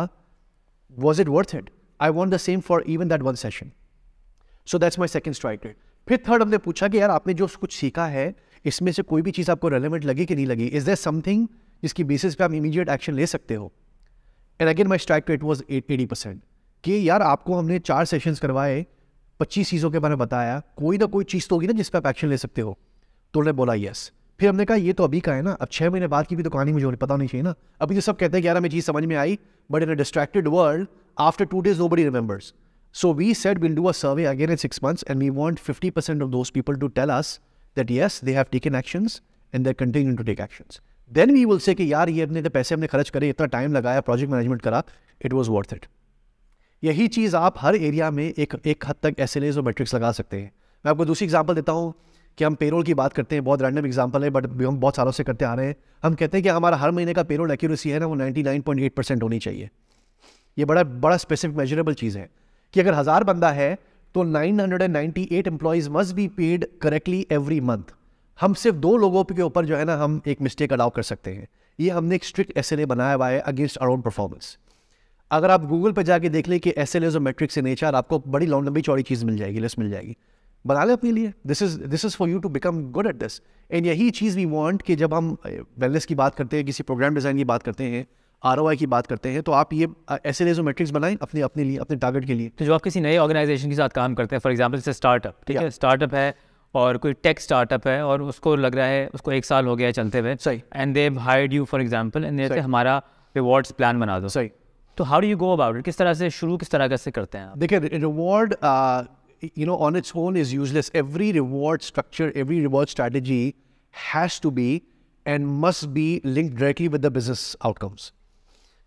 was it worth it I want the same for even that one session so that's my second strike फिर थर्ड हमने पूछा कि यार आपने जो कुछ सीखा है इसमें से कोई भी चीज़ आपको रेलिवेंट लगी कि नहीं लगी इज देर समथिंग जिसकी बेसिस पे आप इमीडिएट एक्शन ले सकते हो and again my strike rate was eighty percent कि यार आपको हमने चार सेशंस करवाए पच्चीस चीज़ों के बारे में बताया कोई ना कोई चीज़ तो होगी ना जिस पर आप एक्शन ले सकते हो तो उन्होंने बोला यस फिर हमने कहा ये तो अभी का है ना अब छः महीने बाद की भी तो कहानी मुझे पता नहीं चाहिए ना अभी तो सब कहते हैं कि यार हमें चीज़ समझ में आई but in a distracted world after two days nobody remembers we said will do a survey again in six months and we want fifty percent of those people to tell us that yes they have taken actions and they're continue to take actions. Then we will say कि यार ये अपने तो पैसे हमने खर्च करे इतना टाइम लगाया प्रोजेक्ट मैनेजमेंट करा इट वॉज वर्थ इट यही चीज़ आप हर एरिया में एक एक हद तक एस और मेट्रिक्स लगा सकते हैं मैं आपको दूसरी एग्जाम्पल देता हूँ कि हम पेरोल की बात करते हैं बहुत रैंडम एग्जाम्पल है बट हम बहुत सालों से करते आ रहे हैं हम कहते हैं कि हमारा हर महीने का पेरोल एक्यूरेसी है ना वो ninety nine point eight percent होनी चाहिए ये बड़ा बड़ा स्पेसिफिक मेजरेबल चीज़ है कि अगर हज़ार बंदा है तो nine hundred and ninety eight employees must be paid correctly every month हम सिर्फ दो लोगों के ऊपर जो है ना हम एक मिस्टेक अलाउ कर सकते हैं ये हमने एक स्ट्रिक्ट एस बनाया हुआ है अगेंस्ट आर ओन परफॉर्मेंस अगर आप गूगल पर जाके देख लें कि एस एल एज और मेट्रिक्स इन नेचर आपको बड़ी लंबी चौड़ी चीज़ मिल जाएगी लिस्ट मिल जाएगी बना लें अपने लिए this is this is for you to become good at this and यही चीज़ वी वॉन्ट कि जब हम वेलनेस की बात करते हैं किसी प्रोग्राम डिज़ाइन की बात करते हैं आर की बात करते हैं तो आप ये एस एल और मेट्रिक्स बनाएं अपने अपने लिए अपने टारगेट के लिए तो जो आप किसी नए ऑर्गेनाइजेशन के साथ काम करते हैं फॉर एग्जाम्पल से स्टार्टअप ठीक है स्टार्टअप है और कोई टेक स्टार्टअप है और उसको लग रहा है उसको एक साल हो गया चलते हुए सही and they hired you for example and जैसे हमारा रिवॉर्ड्स प्लान बना दो सही तो how do you go about it किस तरह से शुरू किस तरह से करते हैं देखिए reward you know on its own is useless every reward structure every reward strategy has to be and must be link directly with the business outcomes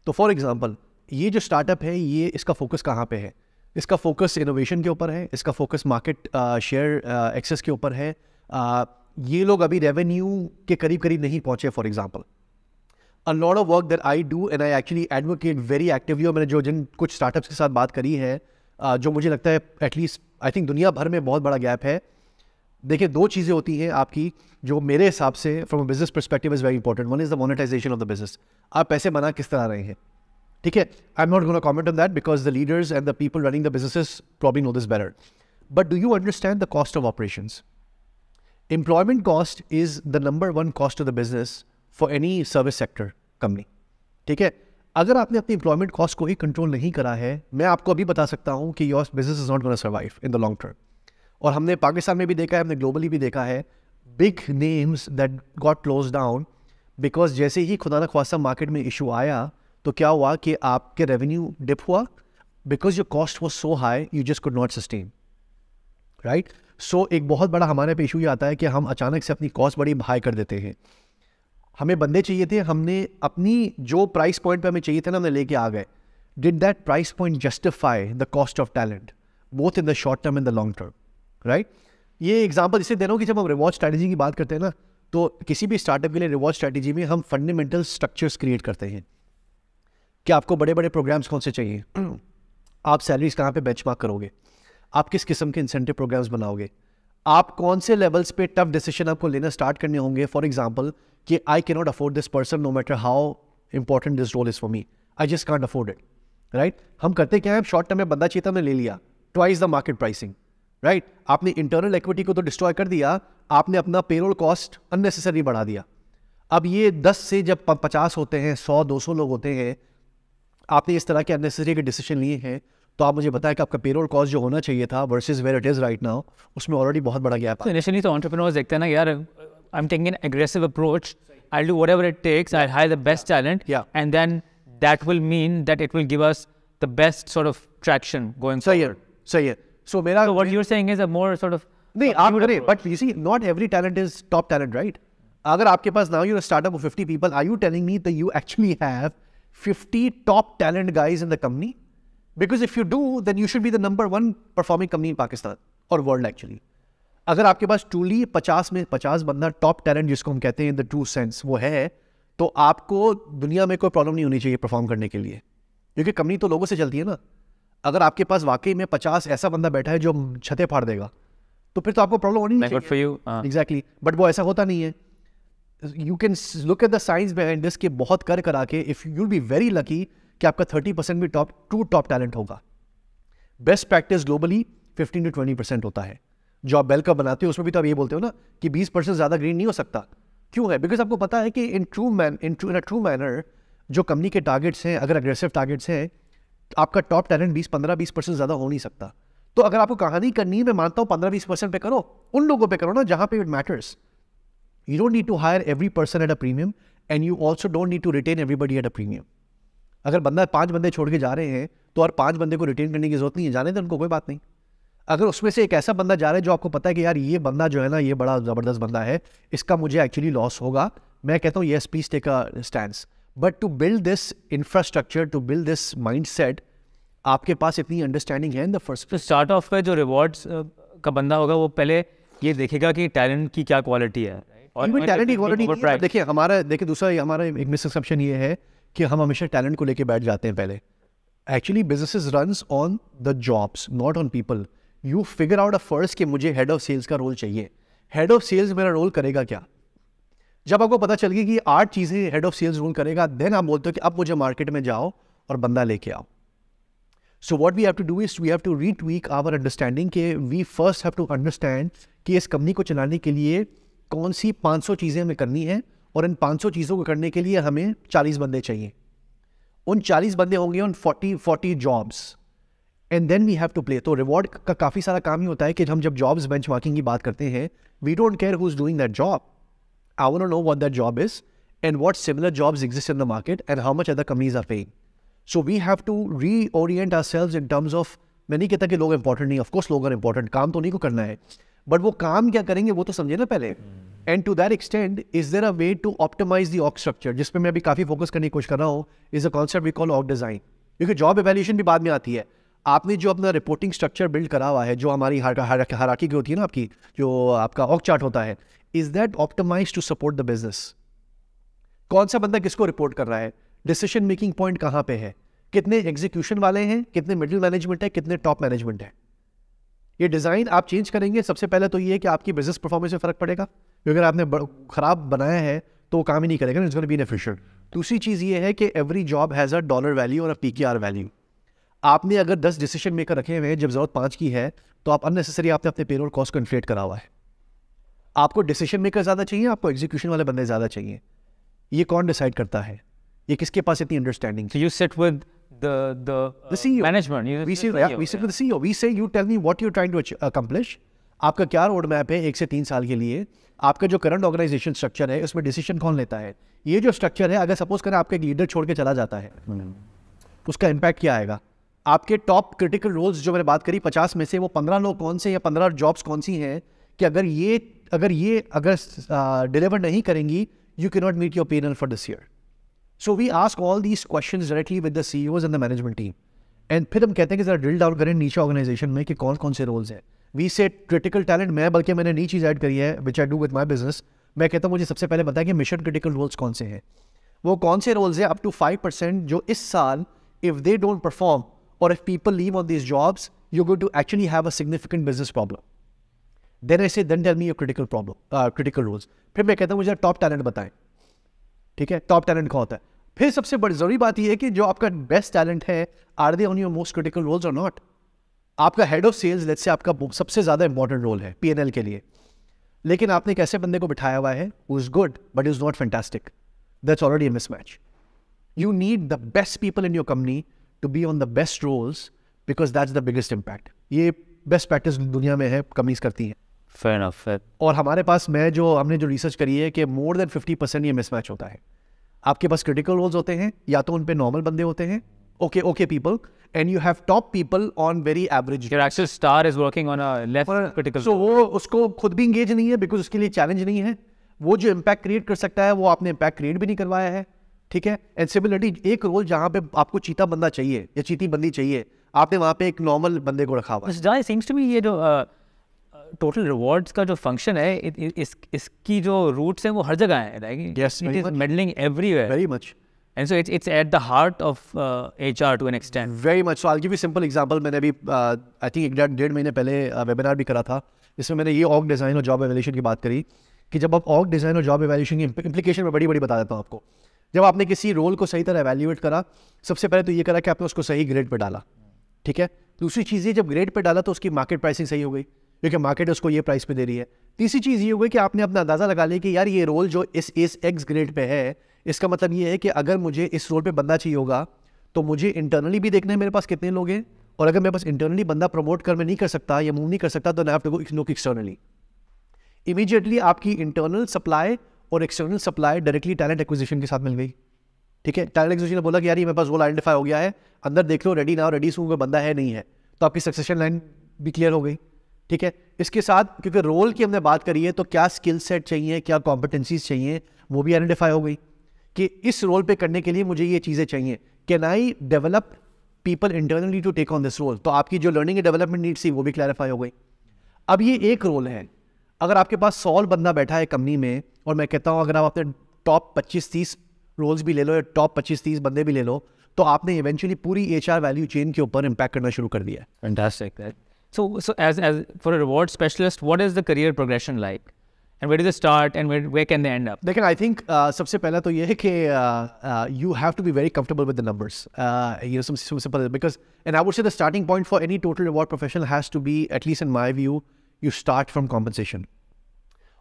तो फॉर एग्जाम्पल ये जो स्टार्टअप है ये इसका फोकस कहाँ पे है इसका फोकस इनोवेशन के ऊपर है इसका फोकस मार्केट शेयर एक्सेस के ऊपर है आ, uh, ये लोग अभी रेवेन्यू के करीब करीब नहीं पहुंचे for example a lot of work that I do and I actually advocate very actively और मैंने जो जिन कुछ स्टार्टअप्स के साथ बात करी है uh, जो मुझे लगता है एटलीस्ट आई थिंक दुनिया भर में बहुत बड़ा गैप है देखिए दो चीज़ें होती हैं आपकी जो मेरे हिसाब से from a business perspective is very important one is the monetisation of the business आप पैसे बना किस तरह रहे हैं ठीक है I am not gonna comment on that because the leaders and the people running the business probably know this better but do you understand the cost of operation employment cost is the number one cost of the business for any service sector company ठीक है अगर आपने अपनी employment cost को ही control नहीं करा है मैं आपको अभी बता सकता हूँ कि your business is not gonna survive in the long term और हमने पाकिस्तान में भी देखा है हमने ग्लोबली भी देखा है big names that got close down because जैसे ही खुदा न खासा मार्केट में इशू आया तो क्या हुआ कि आपके रेवेन्यू डिप हुआ because your cost was so high you just could not sustain right so एक बहुत बड़ा हमारे पे इशू ये आता है कि हम अचानक से अपनी कॉस्ट बड़ी हाई कर देते हैं हमें बंदे चाहिए थे हमने अपनी जो प्राइस पॉइंट पे हमें चाहिए थे ना हमने लेके आ गए did that price point justify the cost of talent both in the short term in the long term right ये एग्जाम्पल इसे दे रहा हूँ कि जब हम रिवॉर्ड स्ट्रैटेजी की बात करते हैं ना तो किसी भी स्टार्टअप के लिए रिवॉर्ड स्ट्रैटेजी में हम फंडामेंटल स्ट्रक्चर्स क्रिएट करते हैं कि आपको बड़े बड़े प्रोग्राम्स कौन से चाहिए आप सैलरीज कहाँ पे बेंचमार्क करोगे आप किस किस्म के इंसेंटिव प्रोग्राम्स बनाओगे आप कौन से लेवल्स पे टफ डिसीजन आपको लेना स्टार्ट करने होंगे फॉर एग्जाम्पल कि I can not afford this person no matter how important this role is for me I just can't afford it right हम करते क्या है शॉर्ट टर्म में बंदा चीता में ले लिया twice the market pricing right आपने इंटरनल इक्विटी को तो डिस्ट्रॉय कर दिया आपने अपना पेरोल कॉस्ट अननेसेसरी बढ़ा दिया अब ये दस से जब पचास होते हैं दो सौ लोग होते हैं आपने इस तरह के अननेसेसरी के डिसीजन लिए हैं तो आप मुझे बताएं कि आपका पेरोल कॉस्ट जो होना चाहिए था versus where it is right now उसमें ऑलरेडी बहुत बड़ा गैप है इनिशियली तो ऑन्टरप्रनोर्स तो देखते हैं ना यार I am taking an aggressive approach I do whatever it takes I hire the best talent and then that will mean that it will give us the best sort of traction going सही है सही है so मेरा what you are saying is a more sort of नहीं आप करें but you see not every talent is top talent right अगर आपके पास now you startup of 50 people are you telling me that you actually have 50 top talent guys in the company? Because if you do, then you should be the number one performing company in Pakistan or world actually. अगर आपके पास truly पचास में पचास बंदा top talent जिसको हम कहते हैं इन द ट्रू सेंस वो है तो आपको दुनिया में कोई प्रॉब्लम नहीं होनी चाहिए परफॉर्म करने के लिए क्योंकि कंपनी तो लोगों से चलती है ना अगर आपके पास वाकई में पचास ऐसा बंदा बैठा है जो छतें फाड़ देगा तो फिर तो आपको प्रॉब्लम होनी नहीं एग्जैक्टली बट हाँ। वो ऐसा होता नहीं है you can look at the science behind this के बहुत कर करा के if you be very lucky कि आपका थर्टी परसेंट भी टॉप टू टॉप टैलेंट होगा best practice globally fifteen to twenty percent होता है जो आप बेल का बनाते हो उसमें भी तो आप ये बोलते हो ना कि बीस परसेंट ज़्यादा ग्रीन नहीं हो सकता क्यों है बिकॉज आपको पता है कि in true man in true in a true manner जो कंपनी के टारगेट्स हैं अगर अग्रेसिव टारगेट्स हैं आपका टॉप टैलेंट बीस पंद्रह बीस परसेंट ज़्यादा हो नहीं सकता तो अगर आपको कहानी करनी है मैं मानता हूँ पंद्रह बीस परसेंट पे करो उन लोगों पे करो ना जहाँ पे it matters You don't need to hire every person at a premium and you also don't need to retain everybody at a premium. अगर बंदा पांच बंदे छोड़ के जा रहे हैं तो और पांच बंदे को रिटेन करने की जरूरत नहीं है जाने तो उनको कोई बात नहीं अगर उसमें से एक ऐसा बंदा जा रहा है जो आपको पता है कि यार ये बंदा जो है ना ये बड़ा ज़बरदस्त बंदा है इसका मुझे एक्चुअली लॉस होगा मैं कहता हूँ yes please take a stand but to build this infrastructure to build this mindset आपके पास इतनी अंडरस्टैंडिंग है in the first start of का जो रिवॉर्ड्स का बंदा होगा वो पहले ये देखेगा कि टैलेंट की क्या क्वालिटी है ह्यूमन टैलेंट इक्वालिटी देखिए हमारा देखिए दूसरा हमारा एक मिसकंसेप्शन ये है कि हम हमेशा टैलेंट को लेके बैठ जाते हैं पहले actually business run on the jobs not on people you figure out a first कि मुझे हेड ऑफ सेल्स का रोल चाहिए हेड ऑफ सेल्स मेरा रोल करेगा क्या जब आपको पता चल गया कि आठ चीज़ें हेड ऑफ सेल्स रोल करेगा देन आप बोलते हो कि अब मुझे मार्केट में जाओ और बंदा लेके आओ so what we have to do is we have to retweak our understanding के we first have to understand कि इस कंपनी को चलाने के लिए कौन सी 500 चीज़ें हमें करनी है और इन 500 चीज़ों को करने के लिए हमें 40 बंदे चाहिए उन 40 बंदे होंगे उन 40 40 jobs and then we have to play तो रिवॉर्ड का काफ़ी सारा काम ही होता है कि हम जब जॉब्स बेंच की बात करते हैं we don't care who is doing that job I वो know what that job is and what similar jobs exist in the market and how much other how are other so we have to री have ourselves in terms of मैं नहीं कहता कि लोग important नहीं of course लोग are important काम तो नहीं को करना है बट वो काम क्या करेंगे वो तो समझे ना पहले and to that extent is there a way to optimise the org structure जिसमें मैं अभी काफ़ी फोकस करने की कोशिश कर रहा हूँ is a concept we call org design क्योंकि जॉब एवेल्यूशन भी बाद में आती है आपने जो अपना रिपोर्टिंग स्ट्रक्चर बिल्ड करा हुआ है जो हमारी हराकी की होती है ना आपकी जो आपका ऑक चार्ट होता है is that optimise to support the business कौन सा बंदा किसको रिपोर्ट कर रहा है डिसीशन मेकिंग पॉइंट कहाँ पे है कितने एग्जीक्यूशन वाले हैं कितने मिडिल मैनेजमेंट है कितने टॉप मैनेजमेंट है ये डिज़ाइन आप चेंज करेंगे सबसे पहले तो ये है कि आपकी बिजनेस परफॉर्मेंस में फ़र्क पड़ेगा अगर आपने ख़राब बनाया है तो वो काम ही नहीं करेगा इट्स बी इनफिशियंट दूसरी चीज़ ये है कि every job has a dollar value और a P K R value आपने अगर दस डिसीजन मेकर रखे हुए हैं जब ज़रूरत पाँच की है तो आप अननेसेसरी आपने अपने पेरोल कॉस्ट को इन्फ्लेट करा हुआ है आपको डिसीजन मेकर ज़्यादा चाहिए आपको एग्जीक्यूशन वाले बंदे ज़्यादा चाहिए ये कौन डिसाइड करता है ये किसके पास इतनी understanding you set with the the, uh, the CEO management. You we say CEO, yeah, we say yeah. with the CEO. We say you tell me what you're trying to accomplish. आपका क्या road map है एक से तीन साल के लिए आपका जो करंट ऑर्गेनाइजेशन स्ट्रक्चर है उसमें डिसीजन कौन लेता है ये जो स्ट्रक्चर है अगर सपोज करें आपका एक लीडर छोड़ के चला जाता है हम्म। उसका इम्पैक्ट क्या आएगा आपके टॉप क्रिटिकल रोल्स जो मैंने बात करी पचास में से वो पंद्रह लोग कौन से या पंद्रह जॉब्स कौन सी हैं कि अगर ये अगर ये अगर डिलीवर नहीं करेंगी you can not meet your P&L for this year so we ask all these question directly with the C and the management team and फिर हम कहते हैं कि जरा ड्रिल डाउन करें नीचे ऑर्गेनाइजेशन में कि कौन कौन से रोल्स हैं वी से क्रिटिकल टैलेंट मैं बल्कि मैंने नई चीज़ ऐड करी है which I do with my business मैं कहता हूँ मुझे सबसे पहले बताया कि मिशन क्रिटिकल रोल्स कौन से हैं वो कौन से रोल्स हैं अप टू फाइव परसेंट जो इस साल इफ़ दे डोंट परफॉर्म और if people leave on this jobs you go to actually have a significant business problem then ऐसे then tell me your critical problem critical roles फिर मैं कहता हूँ मुझे टॉप टैलेंट बताएं ठीक है टॉप टैलेंट कौन होता है फिर सबसे बड़ी जरूरी बात यह है कि जो आपका बेस्ट टैलेंट है are they on your most critical roles और नॉट आपका head of sales let's say आपका सबसे ज़्यादा इंपॉर्टेंट रोल है एल के लिए लेकिन आपने एक ऐसे बंदे को बिठाया हुआ है who is good but is not fantastic that's already mismatch you need the best people in your company to be on the best roles because that's the biggest impact ये बेस्ट प्रैक्टिस दुनिया में है कमीज करती हैं fan और हमारे पास मैं जो हमने जो रिसर्च करी है कि मोर देन फिफ्टी परसेंट ये मिसमैच होता है आपके पास क्रिटिकल रोल्स होते हैं या तो उनपे नॉर्मल बंदे होते हैं okay okay people and you have top people on very average star is working on a critical सो वो उसको खुद भी इंगेज नहीं है बिकॉज उसके लिए चैलेंज नहीं है वो जो इम्पैक्ट क्रिएट कर सकता है वो आपने इम्पैक्ट क्रिएट भी नहीं करवाया है ठीक है एंड सिमिलरली एक रोल जहां पे आपको चीता बंदा चाहिए या चीती बंदी चाहिए आपने वहां पे एक नॉर्मल बंदे को रखा हुआ सीम्स टू बी ये जो uh... टोटल रिवॉर्ड्स का जो फंक्शन है इस इसकी जो रूट्स हैं वो हर जगह हैं like yes it is meddling everywhere very much And so it's, it's at the heart of uh, HR to an extent. Very much. So I'll give you simple example. मैंने अभी आई uh, थिंक एक डेढ़ महीने पहले webinar uh, भी करा था जिसमें मैंने ये ऑक डिज़ाइन और जॉब एवेल्यूशन की बात करी कि जब आप ऑक डिज़ाइन और जॉब एवेल्यूशन की इंप्लीकेशन में बड़ी बड़ी बता देता हूँ आपको जब आपने किसी रोल को सही तरह एवेल्यूएट करा सबसे पहले तो ये करा कि आपने उसको सही ग्रेड पर डाला ठीक है दूसरी चीज़ ये जब ग्रेड पर डाला तो उसकी मार्केट प्राइसिंग सही हो गई क्योंकि मार्केट उसको ये प्राइस पे दे रही है तीसरी चीज़ ये हुई कि आपने अपना अंदाज़ा लगा लिया कि यार ये रोल जो इस इस एक्स ग्रेड पे है इसका मतलब ये है कि अगर मुझे इस रोल पे बंदा चाहिए होगा तो मुझे इंटरनली भी देखना है मेरे पास कितने लोग हैं और अगर मेरे पास इंटरनली बंदा प्रमोट कर मैं नहीं कर सकता या मूव नहीं कर सकता तो I to go externally immediately आपकी इंटरनल सप्लाई और external supply directly talent acquisition के साथ मिल गई ठीक है टैलेंट एक्विजिशन ने बोला कि यार ये मेरे पास रोल आइडेंटिफाई हो गया है अंदर देख लो रेडी ना रेडी सू बंदा है नहीं है तो आपकी सक्सेशन लाइन भी क्लियर हो गई ठीक है इसके साथ क्योंकि रोल की हमने बात करी है तो क्या स्किल सेट चाहिए क्या कॉम्पिटेंसीज चाहिए वो भी आइडेंटिफाई हो गई कि इस रोल पे करने के लिए मुझे ये चीज़ें चाहिए can I develop people internally to take on this role तो आपकी जो लर्निंग एंड डेवलपमेंट नीड्स थी वो भी क्लैरिफाई हो गई अब ये एक रोल है अगर आपके पास सॉल बंदा बैठा है कंपनी में और मैं कहता हूँ अगर आप अपने टॉप पच्चीस तीस रोल्स भी ले लो या टॉप पच्चीस तीस बंदे भी ले लो तो आपने इवेंचुअली पूरी एच वैल्यू चेन के ऊपर इम्पैक्ट करना शुरू कर दिया है So, so as, as for a reward specialist, what is the career progression like? And where do they start and where, where can they end up? They I think, uh, सबसे पहला तो ये है कि uh, uh, you have to be very comfortable with the numbers. Uh, you know, some, some simple, because, and I would say the starting point for any total reward professional has to be, at least in my view, you start from compensation.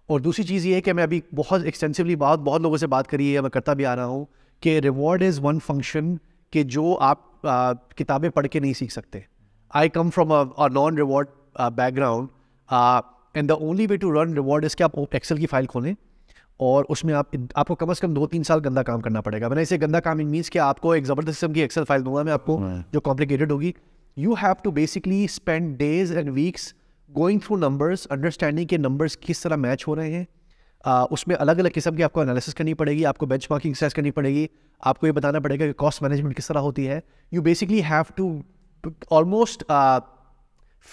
और दूसरी चीज़ ये है कि मैं अभी बहुत extensively बात बहुत लोगों से बात करी है मैं करता भी आ रहा हूँ कि रिवॉर्ड इज़ वन फंक्शन कि जो आप uh, किताबें पढ़ के नहीं सीख सकते I come from a non reward background and the only way to run reward इसके आप एक्सेल की फाइल खोलें और उसमें आप आपको कम से कम दो तीन साल गंदा काम करना पड़ेगा मैंने इसे गंदा काम इन मीन्स कि आपको एक ज़बरदस्त किस्म की एक्सेल फाइल दूंगा मैं आपको जो कॉम्प्लिकेटेड होगी you have to basically spend days and weeks going through numbers understanding के नंबर्स किस तरह मैच हो रहे हैं uh, उसमें अलग अलग किस्म की आपको एनालिसिस करनी पड़ेगी आपको बेंच मार्किंग करनी पड़ेगी आपको ये बताना पड़ेगा कि कॉस्ट मैनेजमेंट किस तरह होती है you basically have to almost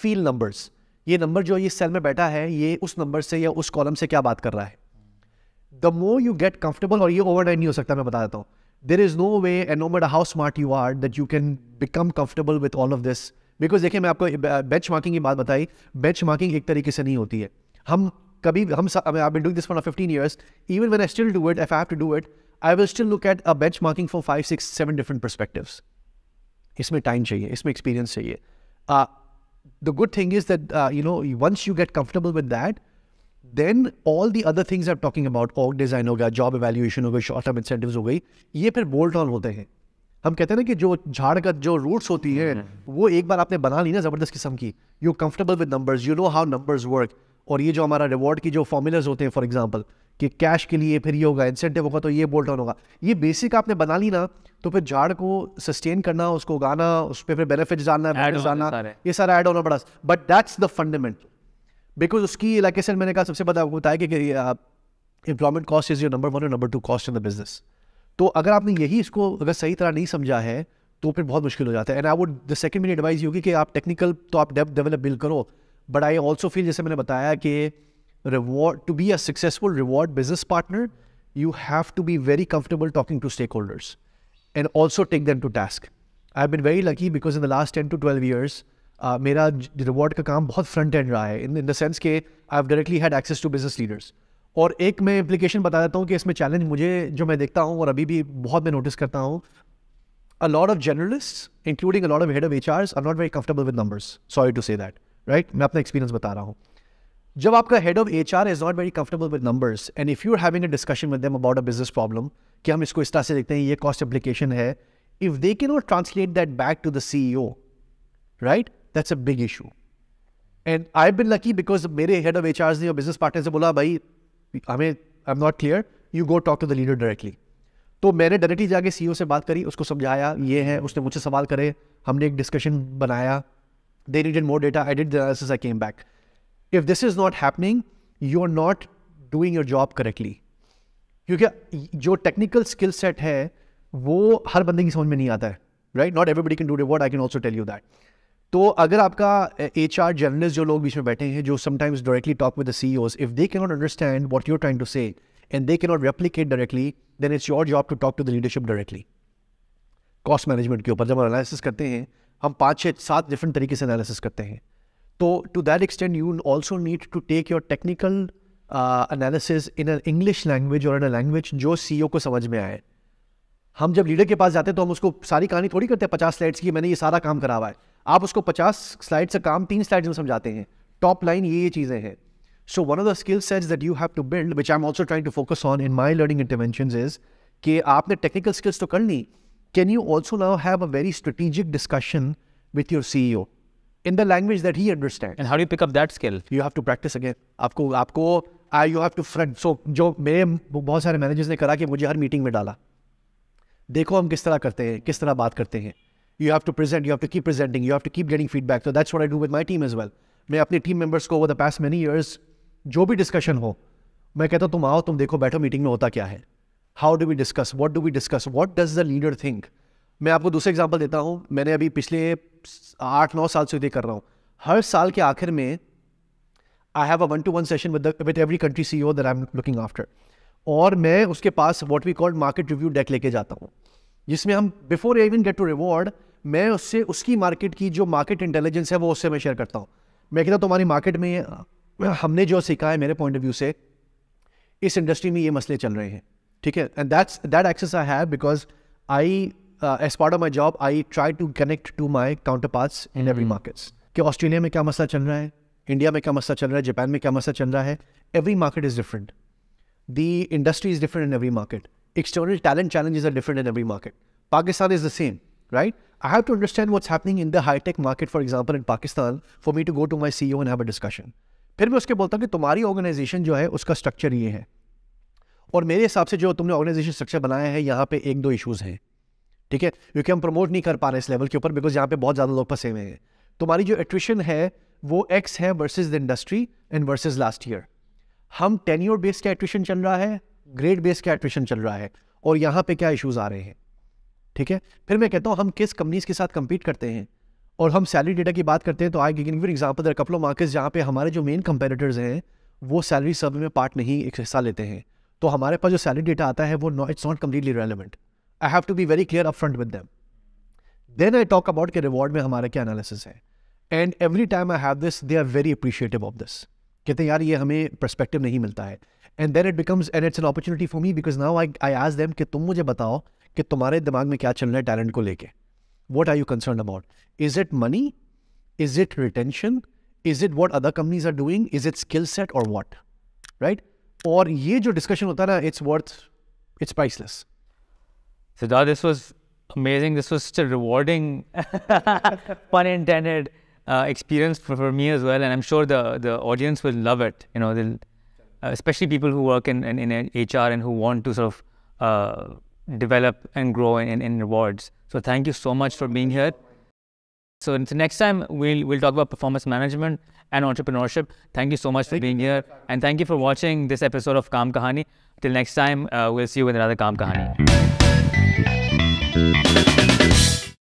feel numbers ये नंबर जो ये सेल में बैठा है ये उस नंबर से या उस कॉलम से क्या बात कर रहा है the more you get comfortable और ये ओवर नहीं हो सकता मैं बता देता हूँ there is no way and no made how smart you are that you can become comfortable with all of this because देखिए मैं आपको बेंच मार्किंग की बात बताई बेंच मार्किंग एक तरीके से नहीं होती है हम कभी हम I been doing this for fifteen years even one I still do it if I have to do it I will still look at a benchmarking for five six seven different perspectives इसमें time चाहिए इसमें experience चाहिए the good thing is that you know once you get comfortable with that then all the other things are talking about org design हो गया job evaluation हो गई short term incentive हो गई ये फिर बोल्ट ऑन होते हैं हम कहते हैं ना कि जो झाड़ का जो रूट्स होती है हम्म, हम्म। वो एक बार आपने बना ली ना ज़बरदस्त किस्म की you comfortable with numbers you know how numbers work और ये जो हमारा रिवॉर्ड की जो फॉर्मूलाज होते हैं फॉर एग्जाम्पल कि कैश के लिए फिर ये होगा इंसेंटिव होगा तो ये बोल्ट ऑन होगा ये बेसिक आपने बना ली ना तो फिर झाड़ को सस्टेन करना उसको उगाना उस पर फिर बेनिफिट जानना जानना ये सारा ऐड होना बड़ा but that's the fundamental because उसकी लाइक like मैंने कहा सबसे आपको बताया कि employment cost is your number one और number two cost in the business तो अगर आपने यही इसको अगर सही तरह नहीं समझा है तो फिर बहुत मुश्किल हो जाता है and I would the second मेरी एडवाइस होगी कि आप टेक्निकल तो आप डेप डेवलप बिल करो बट आई ऑल्सो फील जैसे मैंने बताया कि reward to be a successful reward business partner you have to be very comfortable talking to stakeholders and also take them to task I been very lucky because in the last ten to twelve years मेरा reward का काम बहुत front end रहा है इन इन the sense के I have directly had access to business leaders और एक मैं इम्प्लीकेशन बता देता हूँ कि इसमें चैलेंज मुझे जो मैं देखता हूँ और अभी भी बहुत मैं नोटिस करता हूँ a lot of generalists, including a lot of head of HRs, are not very comfortable with numbers. Sorry to say that. Right मैं अपना एक्सपीरियंस बता रहा हूँ जब आपका head of H R is not very comfortable with numbers and if you are having a discussion with them about a business problem कि हम इसको इस तरह से देखते हैं ये कॉस्ट एप्लीकेशन है if they can not translate that back to the C E O right that's a big issue and I been lucky because मेरे हेड ऑफ एच आर ने बिजनेस पार्टनर से बोला भाई हमें I am not clear you go talk to the leader directly तो मैंने directly जाके सी ओ e से बात करी उसको समझाया ये है उसने मुझसे सवाल करे हमने एक डिस्कशन बनाया they needed more data. I did the analysis, I came back. If this is not happening, you're not doing your job correctly. Because your technical skill set is not right? Not everybody can do it. What I can also tell you that. So if your HR journalists, who are sitting in the who sometimes directly talk with the CEOs, if they cannot understand what you're trying to say and they cannot replicate directly, then it's your job to talk to the leadership directly. Cost management. हम पाँच छः सात different तरीके से analysis करते हैं तो to that extent you also need to take your technical analysis in a English language और इन अ लैंग्वेज जो सी e को समझ में आए हम जब लीडर के पास जाते हैं तो हम उसको सारी कहानी थोड़ी करते हैं पचास स्लाइड्स की मैंने ये सारा काम करा हुआ है आप उसको पचास स्लाइड्स का काम तीन स्लाइड्स में समझाते हैं टॉप लाइन ये ये चीज़ें हैं so one of the skill sets that you have to build which I am also trying to focus on in my learning intervention is कि आपने टेक्निकल स्किल्स तो कर ली can you also now have a very strategic discussion with your CEO in the language that he understands? And how do you pick up that skill? You have to practice again. आपको आपको I you have to front So जो मेरे बहुत सारे managers ने करा कि मुझे हर meeting में डाला देखो हम किस तरह करते हैं किस तरह बात करते हैं You have to present. You have to keep presenting. You have to keep getting feedback. So that's what I do with my team as well. मैं अपने team members को over the past many years जो भी discussion हो मैं कहता हूँ तुम आओ तुम देखो बैठो मीटिंग में होता क्या है how do we discuss what do we discuss what does the leader think मैं आपको दूसरा एग्जाम्पल देता हूँ मैंने अभी पिछले आठ नौ साल से ये कर रहा हूँ हर साल के आखिर में I have a one to one session with with every country C O that I am looking after और मैं उसके पास what we called market review deck लेके जाता हूँ जिसमें हम before I even get to reward मैं उससे उसकी मार्केट की जो मार्केट इंटेलिजेंस है वो उससे मैं शेयर करता हूँ मैं कहता हूँ तुम्हारी मार्केट में हमने जो सीखा है मेरे पॉइंट ऑफ व्यू से इस इंडस्ट्री में ये मसले चल रहे हैं ठीक है and that's that access I have because I as part of my job I try to connect to my counterparts in every markets कि ऑस्ट्रेलिया में क्या मसला चल रहा है इंडिया में क्या मसला चल रहा है जापान में क्या मसला चल रहा है every market is different the industry is different in every market external talent challenges are different in every market Pakistan is the same right I have to understand what's happening in the high market for example in Pakistan for me to go to my C O and have a discussion फिर मैं उसके बोलता हूँ कि तुम्हारी organisation जो है उसका स्ट्रक्चर ये है और मेरे हिसाब से जो तुमने ऑर्गेनाइजेशन स्ट्रक्चर बनाया है यहाँ पे एक दो इशूज हैं ठीक है क्योंकि हम प्रमोट नहीं कर पा रहे इस लेवल के ऊपर बिकॉज यहाँ पे बहुत ज़्यादा लोग फंसे हुए हैं तुम्हारी जो एट्रिशन है वो एक्स है versus the industry and versus last year हम टेन्योर बेस का एट्रिशन चल रहा है ग्रेड बेस का एट्रिशन चल रहा है और यहाँ पे क्या इशूज आ रहे हैं ठीक है फिर मैं कहता हूँ हम किस कंपनीज के साथ कंपीट करते हैं और हम सैलरी डेटा की बात करते हैं तो I give for example couple of markets जहाँ पे हमारे जो मेन कंपेरेटर्स हैं वो सैलरी सर्वे में पार्ट नहीं एक हिस्सा लेते हैं तो हमारे पास जो सैलरी डेटा आता है वो no it's not completely relevant I have to be very clear up front with them then I talk about के रिवॉर्ड में हमारा क्या एनालिसिस है and every time I have this they are very appreciative of this कहते हैं यार ये हमें परस्पेक्टिव नहीं मिलता है and then it becomes and it's an opportunity for me because now I I ask them कि तुम मुझे बताओ कि तुम्हारे दिमाग में क्या चल रहा है टैलेंट को लेके what are you concern about is it money is it retention is it what other companies are doing is it skill set और वॉट राइट और ये जो डिस्कशन होता है ना it's worth it's priceless Siddharth this amazing this was such a rewarding pun intended uh, experience for, me as well and i'm sure the the audience will love it you know they'll uh, especially people who work in, in, HR and who want to sort of uh, develop and grow in, in rewards. So thank you so much for being here. So next time we'll we'll talk about performance management and entrepreneurship. Thank you so much thank for being here, and thank you for watching this episode of Kam Kahani. Till next time, uh, we'll see you with another Kam Kahani.